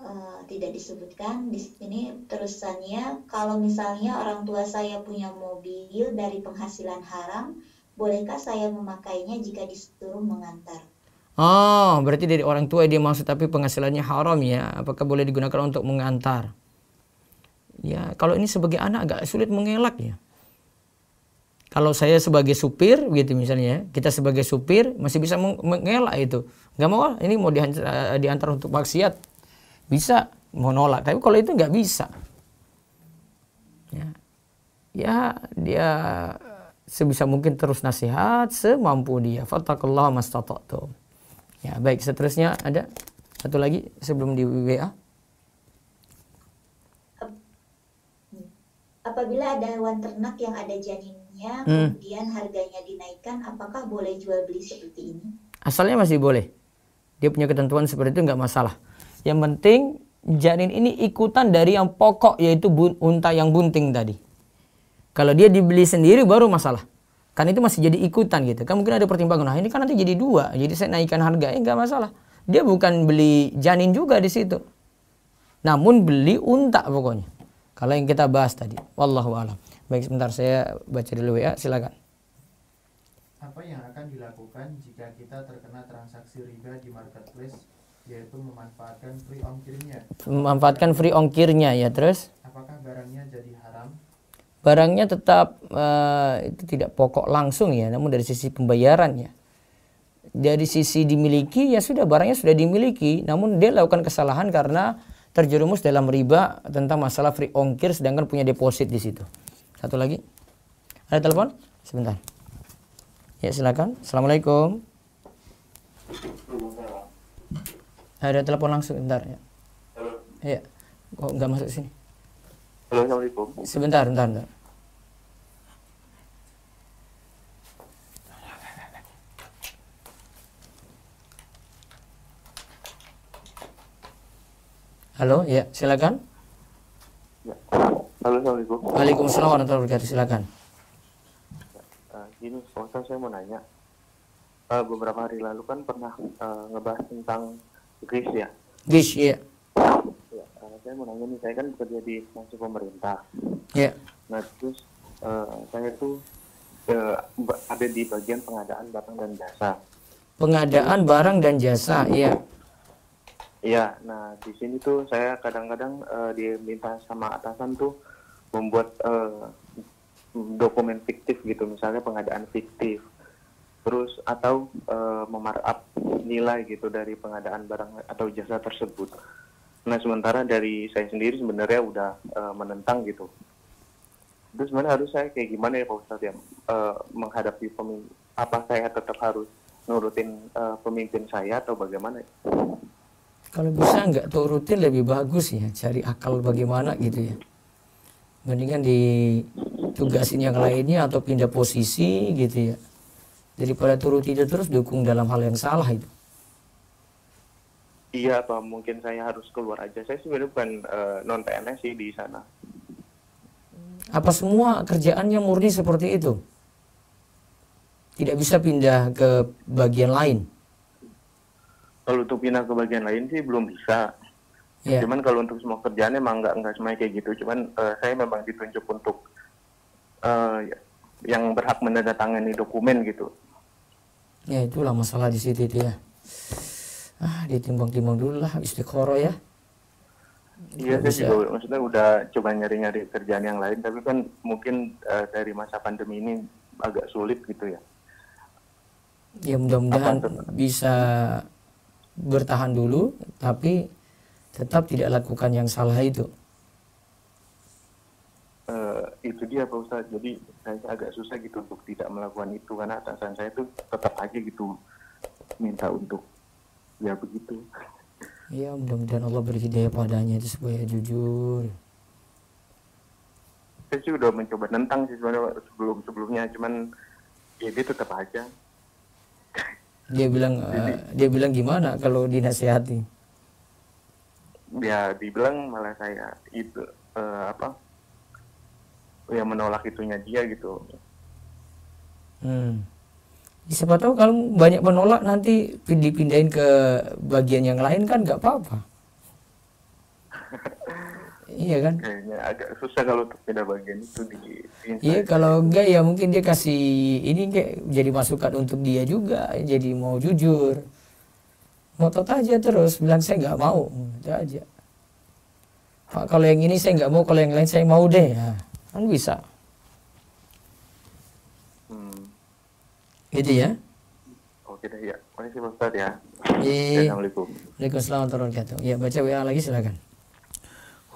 Uh, tidak disebutkan di sini terusannya kalau misalnya orang tua saya punya mobil dari penghasilan haram bolehkah saya memakainya jika disuruh mengantar oh berarti dari orang tua dia maksud tapi penghasilannya haram ya apakah boleh digunakan untuk mengantar ya kalau ini sebagai anak agak sulit mengelak ya kalau saya sebagai supir gitu misalnya kita sebagai supir masih bisa mengelak itu nggak mau ah, ini mau diantar, eh, diantar untuk maksiat bisa mau nolak tapi kalau itu nggak bisa ya ya dia sebisa mungkin terus nasihat semampu dia mas tuh ya baik seterusnya ada satu lagi sebelum di WA apabila ada hewan ternak yang ada janin Ya, hmm. kemudian harganya dinaikkan apakah boleh jual beli seperti ini asalnya masih boleh dia punya ketentuan seperti itu nggak masalah yang penting janin ini ikutan dari yang pokok yaitu bun, unta yang bunting tadi kalau dia dibeli sendiri baru masalah kan itu masih jadi ikutan gitu kan mungkin ada pertimbangan nah ini kan nanti jadi dua jadi saya naikkan harga ya nggak masalah dia bukan beli janin juga di situ namun beli unta pokoknya kalau yang kita bahas tadi wallahu alam Baik, sebentar saya baca dulu ya silakan. Apa yang akan dilakukan jika kita terkena transaksi riba di marketplace yaitu memanfaatkan free ongkirnya? Memanfaatkan free ongkirnya ya, terus? Apakah barangnya jadi haram? Barangnya tetap uh, itu tidak pokok langsung ya, namun dari sisi pembayarannya, Dari sisi dimiliki ya sudah barangnya sudah dimiliki, namun dia lakukan kesalahan karena terjerumus dalam riba tentang masalah free ongkir sedangkan punya deposit di situ. Satu lagi. Ada telepon? Sebentar. Ya, silakan. Assalamualaikum. Ada telepon langsung sebentar ya. Halo. ya Kok nggak masuk sini? Halo, Assalamualaikum. Sebentar, bentar, bentar. Halo, ya, silakan. Ya. Halo, Assalamualaikum. Waalaikumsalam warahmatullahi wabarakatuh. Silakan. ini eh, gini, Ustaz, saya mau nanya. Uh, beberapa hari lalu kan pernah uh, ngebahas tentang GIS ya. GIS, iya. Ya, uh, saya mau nanya nih, saya kan bekerja di masuk pemerintah. Iya. Yeah. Nah, terus uh, saya tuh uh, ada di bagian pengadaan barang dan jasa. Pengadaan barang dan jasa, iya. Yeah Iya, nah di sini tuh saya kadang-kadang uh, diminta sama atasan tuh membuat uh, dokumen fiktif gitu, misalnya pengadaan fiktif, terus atau uh, eh, memarap nilai gitu dari pengadaan barang atau jasa tersebut. Nah sementara dari saya sendiri sebenarnya udah uh, menentang gitu. Terus sebenarnya harus saya kayak gimana ya Pak Ustadz ya uh, menghadapi pemimpin, apa saya tetap harus nurutin uh, pemimpin saya atau bagaimana? Ya? kalau bisa nggak turutin lebih bagus ya cari akal bagaimana gitu ya mendingan di tugasin yang lainnya atau pindah posisi gitu ya daripada turut tidak terus dukung dalam hal yang salah itu iya pak, mungkin saya harus keluar aja saya sebenarnya bukan uh, non PNS sih di sana apa semua kerjaannya murni seperti itu tidak bisa pindah ke bagian lain kalau untuk pindah ke bagian lain sih belum bisa. Yeah. Cuman kalau untuk semua kerjaan emang nggak nggak semuanya kayak gitu. Cuman uh, saya memang ditunjuk untuk uh, yang berhak menandatangani dokumen gitu. Ya itulah masalah di situ dia. Ya. Ah ditimbang-timbang dulu lah habis dikoro ya. Iya saya juga maksudnya udah coba nyari-nyari kerjaan yang lain tapi kan mungkin uh, dari masa pandemi ini agak sulit gitu ya. Ya mudah-mudahan bisa bertahan dulu tapi tetap tidak lakukan yang salah itu uh, itu dia Pak Ustadz. jadi saya agak susah gitu untuk tidak melakukan itu karena atasan saya itu tetap aja gitu minta untuk ya begitu ya mudah-mudahan Allah beri hidayah padanya itu supaya jujur saya sih udah mencoba nentang sih sebelum sebelumnya cuman ya dia tetap aja dia bilang Jadi, eh, dia bilang gimana kalau dinasehati ya dibilang malah saya itu uh, apa ya menolak itunya dia gitu hmm. siapa tahu kalau banyak menolak nanti dipindahin ke bagian yang lain kan nggak apa-apa Iya kan? Kayaknya agak susah kalau untuk beda bagian itu di. di iya kalau enggak ya mungkin dia kasih ini kayak jadi masukan untuk dia juga jadi mau jujur. total aja terus bilang saya nggak mau, itu aja. Pak kalau yang ini saya nggak mau, kalau yang lain saya mau deh ya, kan bisa. Hmm. Gitu ya? Oke deh ya, kasih, Pak Ustadz ya. Iya. Assalamualaikum. Waalaikumsalam warahmatullahi wabarakatuh. Ya baca WA lagi silakan.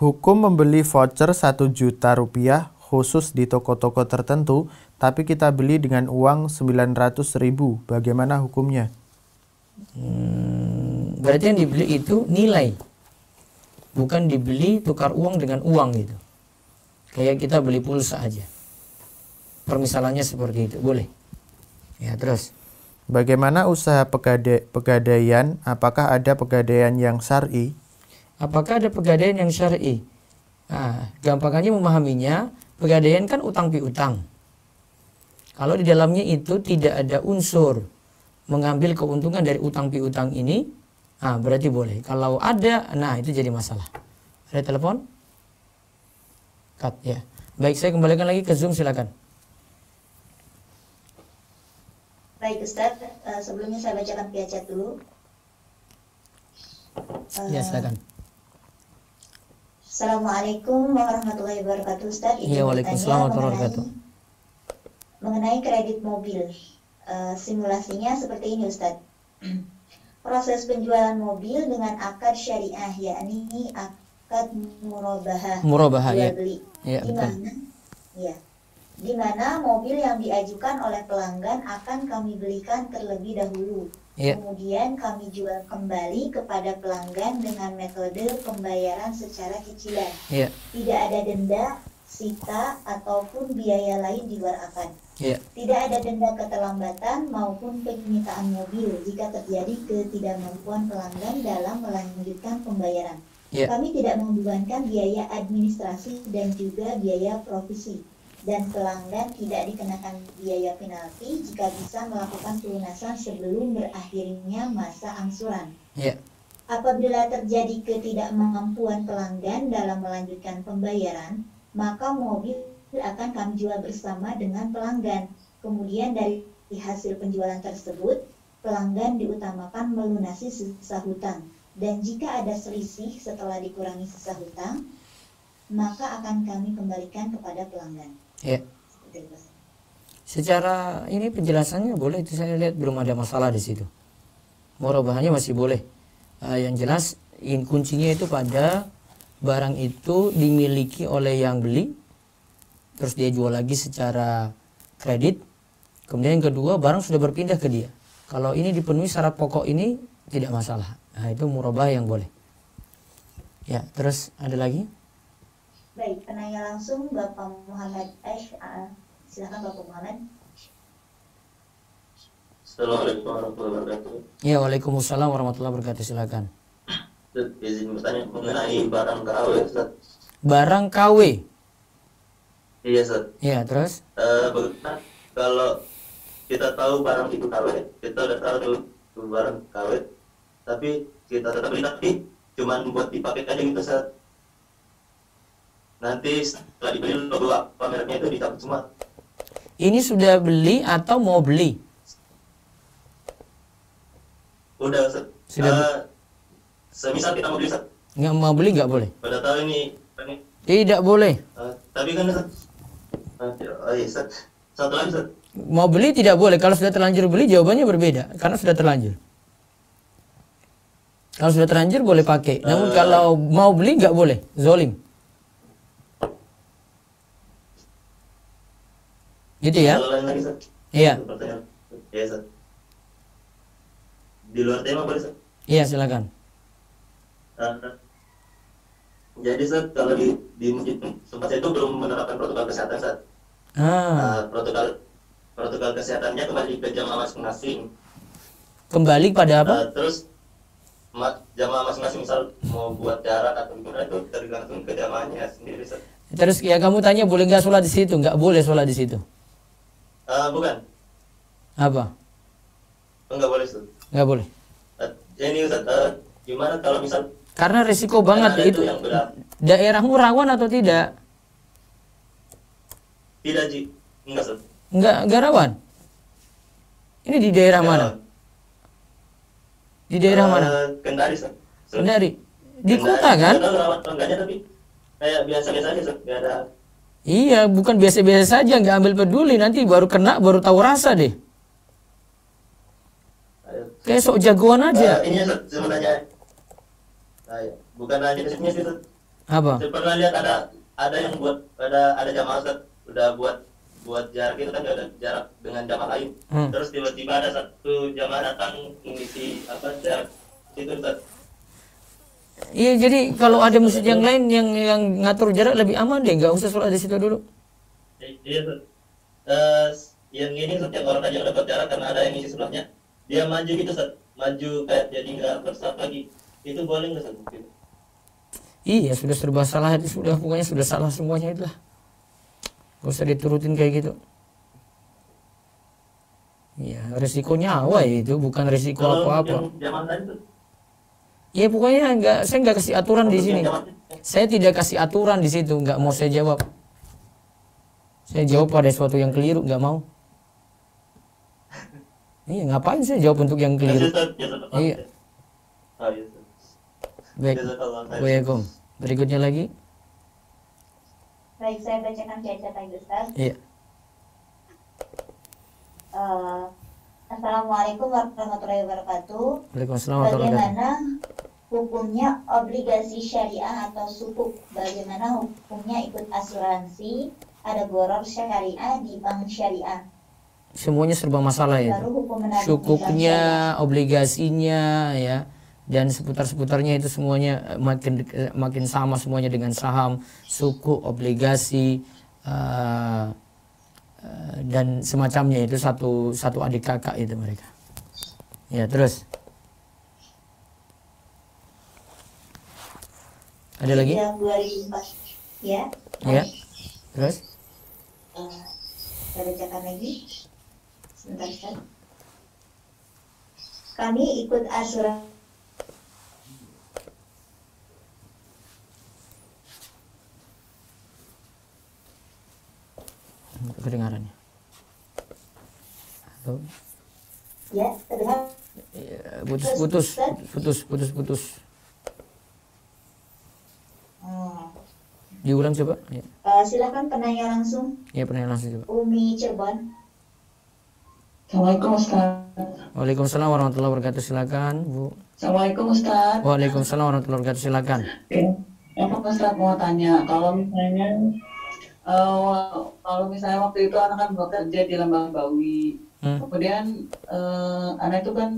Hukum membeli voucher 1 juta rupiah khusus di toko-toko tertentu, tapi kita beli dengan uang 900 ribu. Bagaimana hukumnya? Hmm, berarti yang dibeli itu nilai. Bukan dibeli tukar uang dengan uang gitu. Kayak kita beli pulsa aja. Permisalannya seperti itu. Boleh. Ya, terus. Bagaimana usaha pegade pegadaian? Apakah ada pegadaian yang syar'i? Apakah ada pegadaian yang syar'i? Nah, gampangannya memahaminya, pegadaian kan utang piutang. Kalau di dalamnya itu tidak ada unsur mengambil keuntungan dari utang piutang ini, nah, berarti boleh. Kalau ada, nah itu jadi masalah. Ada telepon? Cut ya. Baik, saya kembalikan lagi ke Zoom, silakan. Baik Ustaz, uh, sebelumnya saya bacakan via chat dulu. Uh, ya, eh, silakan. Assalamualaikum warahmatullahi wabarakatuh Ustaz. Iya, Waalaikumsalam warahmatullahi wabarakatuh. Mengenai kredit mobil, eh, simulasinya seperti ini Ustaz. Proses penjualan mobil dengan akad syariah, yakni akad murabahah. Murabahah, ya. Beli. Ya, Di Ya. Di mana mobil yang diajukan oleh pelanggan akan kami belikan terlebih dahulu Yeah. Kemudian kami jual kembali kepada pelanggan dengan metode pembayaran secara cicilan. Yeah. Tidak ada denda, sita, ataupun biaya lain di luar akad. Yeah. Tidak ada denda keterlambatan maupun penyitaan mobil jika terjadi ketidakmampuan pelanggan dalam melanjutkan pembayaran. Yeah. Kami tidak membebankan biaya administrasi dan juga biaya provisi dan pelanggan tidak dikenakan biaya penalti jika bisa melakukan pelunasan sebelum berakhirnya masa angsuran. Yeah. Apabila terjadi ketidakmampuan pelanggan dalam melanjutkan pembayaran, maka mobil akan kami jual bersama dengan pelanggan. Kemudian dari hasil penjualan tersebut, pelanggan diutamakan melunasi sisa hutang. Dan jika ada selisih setelah dikurangi sisa hutang, maka akan kami kembalikan kepada pelanggan. Ya. Secara ini penjelasannya boleh itu saya lihat belum ada masalah di situ. Murabahannya masih boleh. Uh, yang jelas in kuncinya itu pada barang itu dimiliki oleh yang beli terus dia jual lagi secara kredit. Kemudian yang kedua barang sudah berpindah ke dia. Kalau ini dipenuhi syarat pokok ini tidak masalah. Nah, itu murabah yang boleh. Ya, terus ada lagi? Baik, penanya langsung Bapak Muhammad Aish. Ah, ah. silakan Bapak Muhammad. Assalamualaikum warahmatullahi wabarakatuh. Ya, Waalaikumsalam warahmatullahi wabarakatuh. Silakan. izin bertanya mengenai barang KW, Ustaz. Barang KW. Iya, Ustaz. Iya, terus? Eh, uh, kalau kita tahu barang itu KW, kita udah tahu itu barang KW, tapi kita tetap beli tapi cuma buat dipakai aja gitu, Ustaz nanti setelah dibeli logo apa mereknya itu dicabut semua ini sudah beli atau mau beli udah Ustaz. sudah uh, semisal kita mau beli Ustaz. nggak mau beli nggak boleh pada tahun ini, ini. tidak boleh uh, tapi kan Ustaz. Uh, satu lagi Ustaz. mau beli tidak boleh kalau sudah terlanjur beli jawabannya berbeda karena sudah terlanjur kalau sudah terlanjur boleh pakai. Namun uh, kalau mau beli nggak boleh, zolim. Gitu ya? Lagi, iya. iya di luar tema boleh, Iya, silakan. Eh, jadi, saat kalau di, di masjid tempat itu belum menerapkan protokol kesehatan, saat Ah. Uh, protokol protokol kesehatannya kembali ke jamaah masing-masing. Kembali pada apa? Uh, terus jamaah masing-masing misal mau buat jarak atau gimana itu tergantung ke jamaahnya sendiri. Terus ya kamu tanya boleh nggak sholat di situ? Nggak boleh sholat di situ. Uh, bukan. Apa? Enggak oh, boleh, Ustaz. Enggak boleh. Uh, ini Ustaz, uh, gimana kalau misal karena risiko banget itu, itu daerahmu rawan atau tidak? Tidak, Ji. Enggak, Ustaz. Enggak, enggak rawan. Ini di daerah enggak. mana? Di daerah uh, mana? Kendari, Ustaz. Kendari. Di kendari. kota kan? Enggak rawan, enggaknya tapi kayak biasa-biasa aja, Ustaz. Enggak ada Iya, bukan biasa-biasa saja, nggak ambil peduli nanti baru kena baru tahu rasa deh. Kayak sok jagoan aja. Uh, ini saya mau nanya. bukan nanya di sini itu. Apa? Saya pernah lihat ada ada yang buat ada ada jamaah Ustaz udah buat buat jarak itu kan ada jarak dengan jamaah lain. Hmm. Terus tiba-tiba ada satu jamaah datang mengisi apa jarak itu Ustaz Iya jadi kalau ada masjid yang lain yang yang ngatur jarak lebih aman deh, nggak usah sholat di situ dulu. Iya, uh, yang ini setiap orang aja dapat jarak karena ada yang isi sebelahnya. Dia maju gitu, set, maju kayak jadi nggak bersat lagi. Itu boleh nggak mungkin? Iya sudah serba salah, sudah pokoknya sudah salah semuanya itulah. Gak usah diturutin kayak gitu. Iya, resiko nyawa ya itu bukan resiko apa-apa. Zaman tadi tuh Ya pokoknya nggak, saya nggak kasih aturan di sini. Saya tidak kasih aturan di situ, nggak mau saya jawab. Saya jawab pada sesuatu yang keliru, nggak mau. Iya, ngapain saya jawab untuk yang keliru? Iya. Baik. Waalaikumsalam. Berikutnya lagi. Baik, saya bacakan catatan Ustaz. Iya. Uh, Assalamualaikum warahmatullahi wabarakatuh. Waalaikumsalam warahmatullahi wabarakatuh. Bagaimana hukumnya obligasi syariah atau sukuk? Bagaimana hukumnya ikut asuransi? Ada boros syariah di bank syariah. Semuanya serba masalah ya. Sukuknya, obligasinya ya dan seputar-seputarnya itu semuanya eh, makin eh, makin sama semuanya dengan saham, suku, obligasi, eh, Eh, dan semacamnya itu satu satu adik kakak itu mereka. Ya, terus. Ada lagi? Ya, 2004. Ya. Ya. Terus? Uh, saya bacakan lagi. Sebentar, Kami ikut asuransi putus putus putus putus putus hmm. diulang coba ya. uh, silahkan penanya langsung ya penanya langsung coba Umi Cirebon Assalamualaikum Ustaz Waalaikumsalam warahmatullahi wabarakatuh silakan Bu Assalamualaikum Ustaz Waalaikumsalam warahmatullahi wabarakatuh silakan okay. Emang Ustaz mau tanya kalau misalnya uh, kalau misalnya waktu itu anak kan bekerja di lembaga Bawi hmm. kemudian uh, anak itu kan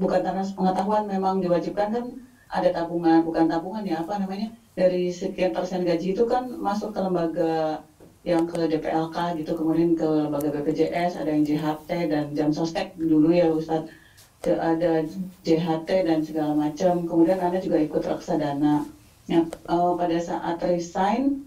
bukan tanah pengetahuan memang diwajibkan kan ada tabungan bukan tabungan ya apa namanya dari sekian persen gaji itu kan masuk ke lembaga yang ke DPLK gitu kemudian ke lembaga BPJS ada yang JHT dan jam sostek dulu ya Ustadz ada JHT dan segala macam kemudian anda juga ikut reksadana nah ya, pada saat resign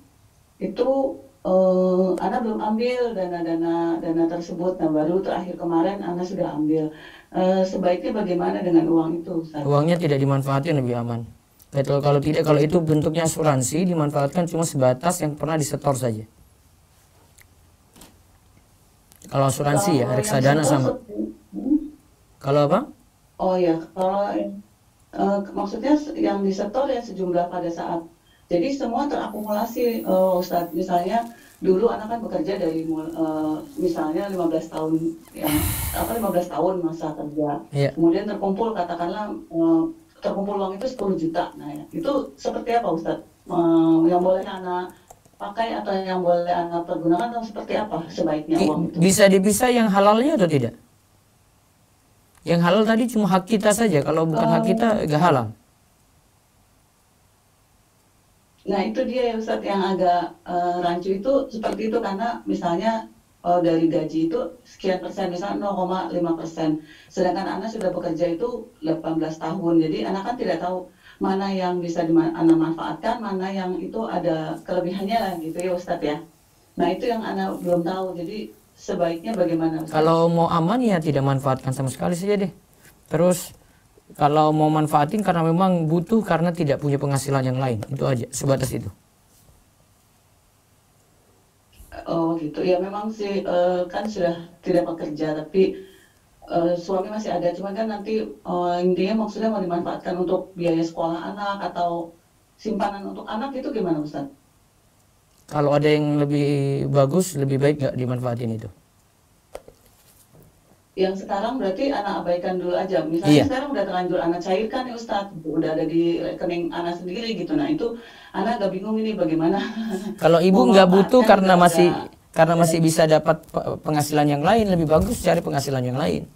itu uh, Ana belum ambil dana-dana dana tersebut. Nah baru terakhir kemarin Ana sudah ambil. Uh, sebaiknya bagaimana dengan uang itu? Ustaz? Uangnya tidak dimanfaatkan lebih aman. Betul, kalau tidak, kalau itu bentuknya asuransi dimanfaatkan cuma sebatas yang pernah disetor saja. Kalau asuransi ya, kalau ya, reksadana sama. Hmm? Kalau apa? Oh ya, kalau uh, maksudnya yang disetor ya sejumlah pada saat jadi semua terakumulasi uh, Ustadz. Misalnya dulu anak kan bekerja dari uh, misalnya 15 tahun ya, apa 15 tahun masa kerja. Yeah. Kemudian terkumpul katakanlah uh, terkumpul uang itu 10 juta. Nah, ya. itu seperti apa Ustadz? Uh, yang boleh anak pakai atau yang boleh anak pergunakan atau seperti apa sebaiknya uang itu? Bisa dipisah yang halalnya atau tidak? Yang halal tadi cuma hak kita saja, kalau bukan um, hak kita gak halal. Nah itu dia ya Ustadz yang agak uh, rancu itu seperti itu karena misalnya uh, dari gaji itu sekian persen misalnya 0,5 persen, sedangkan anak sudah bekerja itu 18 tahun, jadi anak kan tidak tahu mana yang bisa anak manfaatkan, mana yang itu ada kelebihannya lah gitu ya Ustadz ya. Nah itu yang anak belum tahu, jadi sebaiknya bagaimana? Ustadz? Kalau mau aman ya tidak manfaatkan sama sekali saja deh. Terus kalau mau manfaatin karena memang butuh karena tidak punya penghasilan yang lain. Itu aja, sebatas itu. Oh gitu, ya memang sih uh, kan sudah tidak bekerja tapi uh, suami masih ada. cuman kan nanti uh, intinya maksudnya mau dimanfaatkan untuk biaya sekolah anak atau simpanan untuk anak itu gimana Ustaz? Kalau ada yang lebih bagus, lebih baik nggak dimanfaatin itu? yang sekarang berarti anak abaikan dulu aja. Misalnya iya. sekarang udah terlanjur anak cairkan ya Ustadz, udah ada di rekening anak sendiri gitu. Nah itu anak agak bingung ini bagaimana. Kalau ibu nggak butuh karena masih karena masih bisa dapat penghasilan yang lain lebih bagus cari penghasilan yang lain.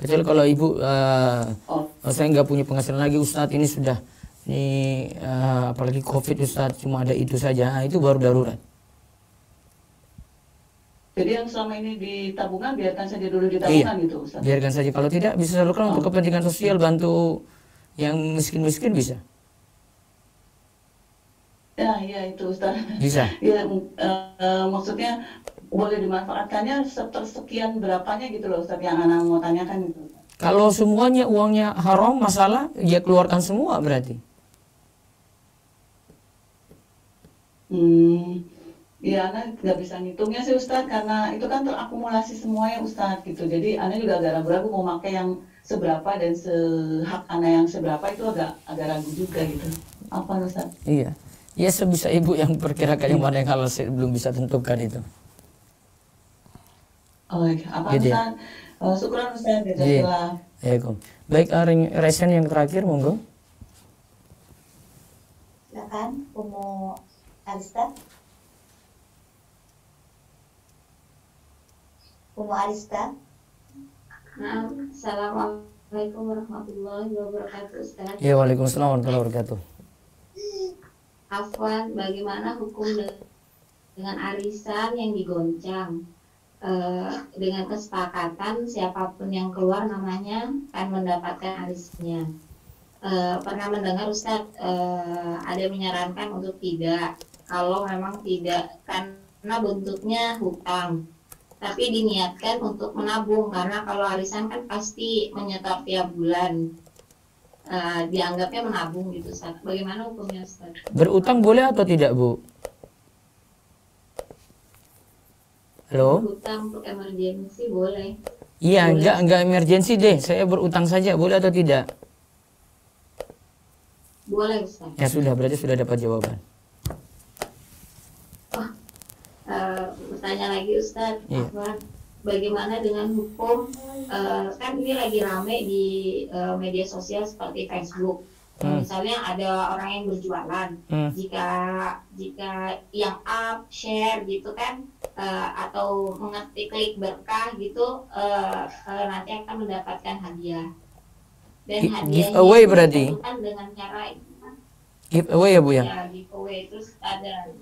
Kecil kalau ibu uh, oh. saya nggak punya penghasilan lagi Ustadz ini sudah ini uh, apalagi covid Ustadz cuma ada itu saja nah, itu baru darurat. Jadi yang selama ini di tabungan biarkan saja dulu di iya, tabungan iya. gitu Ustaz. Biarkan saja kalau tidak bisa salurkan oh. untuk kepentingan sosial bantu yang miskin-miskin bisa. Ya, ya itu Ustaz. Bisa. ya uh, maksudnya boleh dimanfaatkannya sekian berapanya gitu loh Ustaz yang anak mau tanyakan itu. Kalau semuanya uangnya haram masalah ya keluarkan semua berarti. Hmm Iya, Ana nggak bisa ngitungnya sih Ustad karena itu kan terakumulasi semua ya Ustad gitu. Jadi Ana juga agak ragu-ragu mau pakai yang seberapa dan sehak Ana yang seberapa itu agak agak ragu juga gitu. Apa Ustad? Iya. Ya sebisa ibu yang perkirakan yang mana yang halal belum bisa tentukan itu. Oh, iya. apa gitu ya? Ustaz? Oh, syukuran Ustadz, ya, iya. Iya, Baik, Ya, Baik, resen yang terakhir monggo. Silakan, Umu Alista. Umu Arista. Assalamualaikum warahmatullahi wabarakatuh Ustaz. Ya, Waalaikumsalam warahmatullahi wabarakatuh. Afwan, bagaimana hukum dengan arisan yang digoncang? E, dengan kesepakatan siapapun yang keluar namanya akan mendapatkan arisnya. E, pernah mendengar Ustadz e, eh, ada menyarankan untuk tidak kalau memang tidak karena bentuknya hutang tapi diniatkan untuk menabung karena kalau arisan kan pasti menyetor tiap bulan uh, dianggapnya menabung gitu saat Bagaimana hukumnya Ustaz? Berutang boleh atau tidak Bu? Halo? Berutang untuk emergensi boleh. Iya, enggak enggak emergensi deh. Saya berutang saja boleh atau tidak? Boleh Ustaz. Ya sudah, berarti sudah dapat jawaban. Eh, bertanya lagi Ustadz yeah. bagaimana dengan hukum uh, kan ini lagi rame di uh, media sosial seperti Facebook Hmm. Misalnya ada orang yang berjualan, hmm. jika jika yang up share gitu kan, uh, atau mengetik klik berkah gitu, uh, uh, nanti akan mendapatkan hadiah. Dan give hadiahnya giveaway berarti. dengan cara give giveaway ya bu ya. ya giveaway terus ada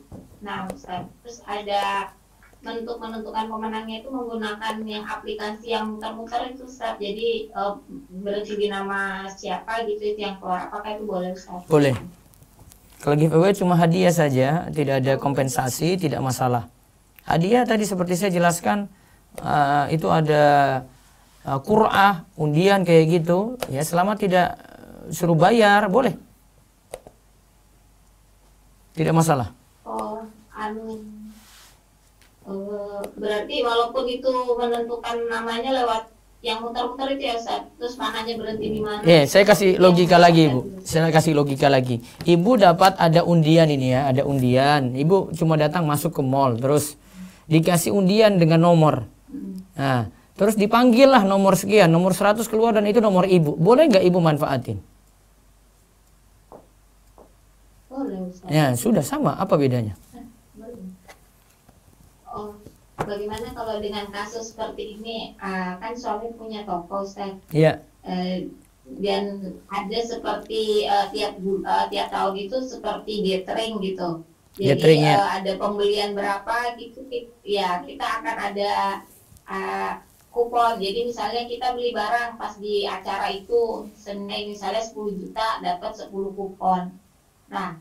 Nah, Ustaz, terus ada untuk menentukan pemenangnya itu menggunakan yang aplikasi yang muter-muter itu Ustaz. Jadi e, eh, berhenti di nama siapa gitu itu yang keluar. Apakah itu boleh Ustaz? Boleh. Kalau giveaway cuma hadiah saja, tidak ada kompensasi, tidak masalah. Hadiah tadi seperti saya jelaskan uh, itu ada uh, eh, kurah, undian kayak gitu, ya selama tidak suruh bayar boleh. Tidak masalah anu uh, berarti walaupun itu menentukan namanya lewat yang muter-muter itu ya Ustaz. Terus mananya berhenti di mana? Yeah, saya kasih logika lagi Ibu. Saya kasih logika lagi. Ibu dapat ada undian ini ya, ada undian. Ibu cuma datang masuk ke mall terus dikasih undian dengan nomor. Nah, terus dipanggil lah nomor sekian, nomor 100 keluar dan itu nomor Ibu. Boleh nggak Ibu manfaatin? Boleh, Ustaz. Ya, sudah sama. Apa bedanya? bagaimana kalau dengan kasus seperti ini uh, kan suami punya toko Ustaz yeah. Iya. uh, dan ada seperti uh, tiap uh, tiap tahun itu seperti gathering gitu jadi gathering, uh, ya. Eh, ada pembelian berapa gitu ya kita akan ada uh, kupon jadi misalnya kita beli barang pas di acara itu senin misalnya 10 juta dapat 10 kupon nah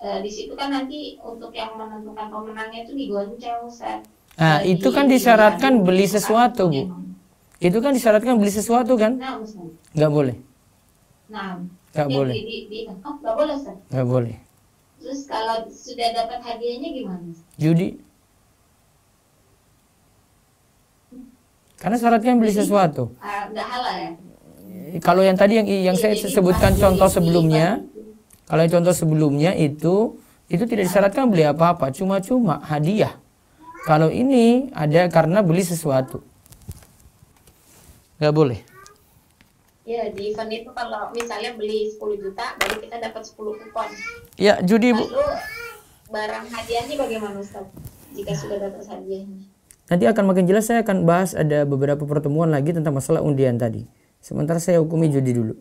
uh, di situ kan nanti untuk yang menentukan pemenangnya itu digonceng set Nah, nah, kan nah, nah, itu kan disyaratkan beli sesuatu, Bu. Itu kan disyaratkan beli sesuatu kan? Nggak boleh. Oh, nggak boleh. Nggak boleh, Nggak boleh. Terus kalau sudah dapat hadiahnya gimana? Judi. Karena syaratnya beli sesuatu. Ah, nggak halal ya? Kalau yang tadi yang yang iya, saya sebutkan contoh sebelumnya, kalau yang contoh sebelumnya itu itu tidak disyaratkan beli apa-apa, cuma-cuma hadiah. Kalau ini ada karena beli sesuatu. Nggak boleh. Ya, di event itu kalau misalnya beli 10 juta, baru kita dapat 10 kupon. Ya, judi Lalu, Bu. barang hadiahnya bagaimana Ustaz? Jika sudah dapat hadiahnya. Nanti akan makin jelas saya akan bahas ada beberapa pertemuan lagi tentang masalah undian tadi. Sementara saya hukumi judi dulu.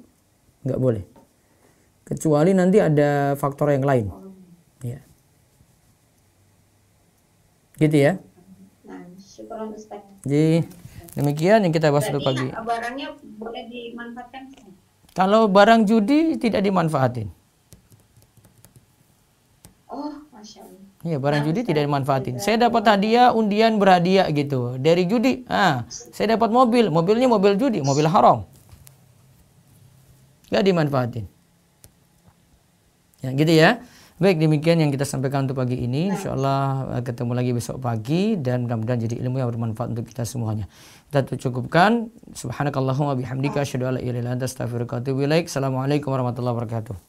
Nggak boleh. Kecuali nanti ada faktor yang lain. Gitu ya. Nah, Jadi demikian yang kita bahas Berarti pagi. Eh, barangnya boleh dimanfaatkan? Kalau barang judi tidak dimanfaatin. Oh, masya Allah. Iya, barang judi tidak dimanfaatin. Saya dapat hadiah undian berhadiah gitu dari judi. Ah, saya dapat mobil, mobilnya mobil judi, mobil haram. Gak dimanfaatin. Ya, gitu ya. Baik demikian yang kita sampaikan untuk pagi ini. Insya Allah eh, ketemu lagi besok pagi dan mudah-mudahan jadi ilmu yang bermanfaat untuk kita semuanya. Kita cukupkan. Subhanakallahumma bihamdika Assalamualaikum warahmatullahi wabarakatuh.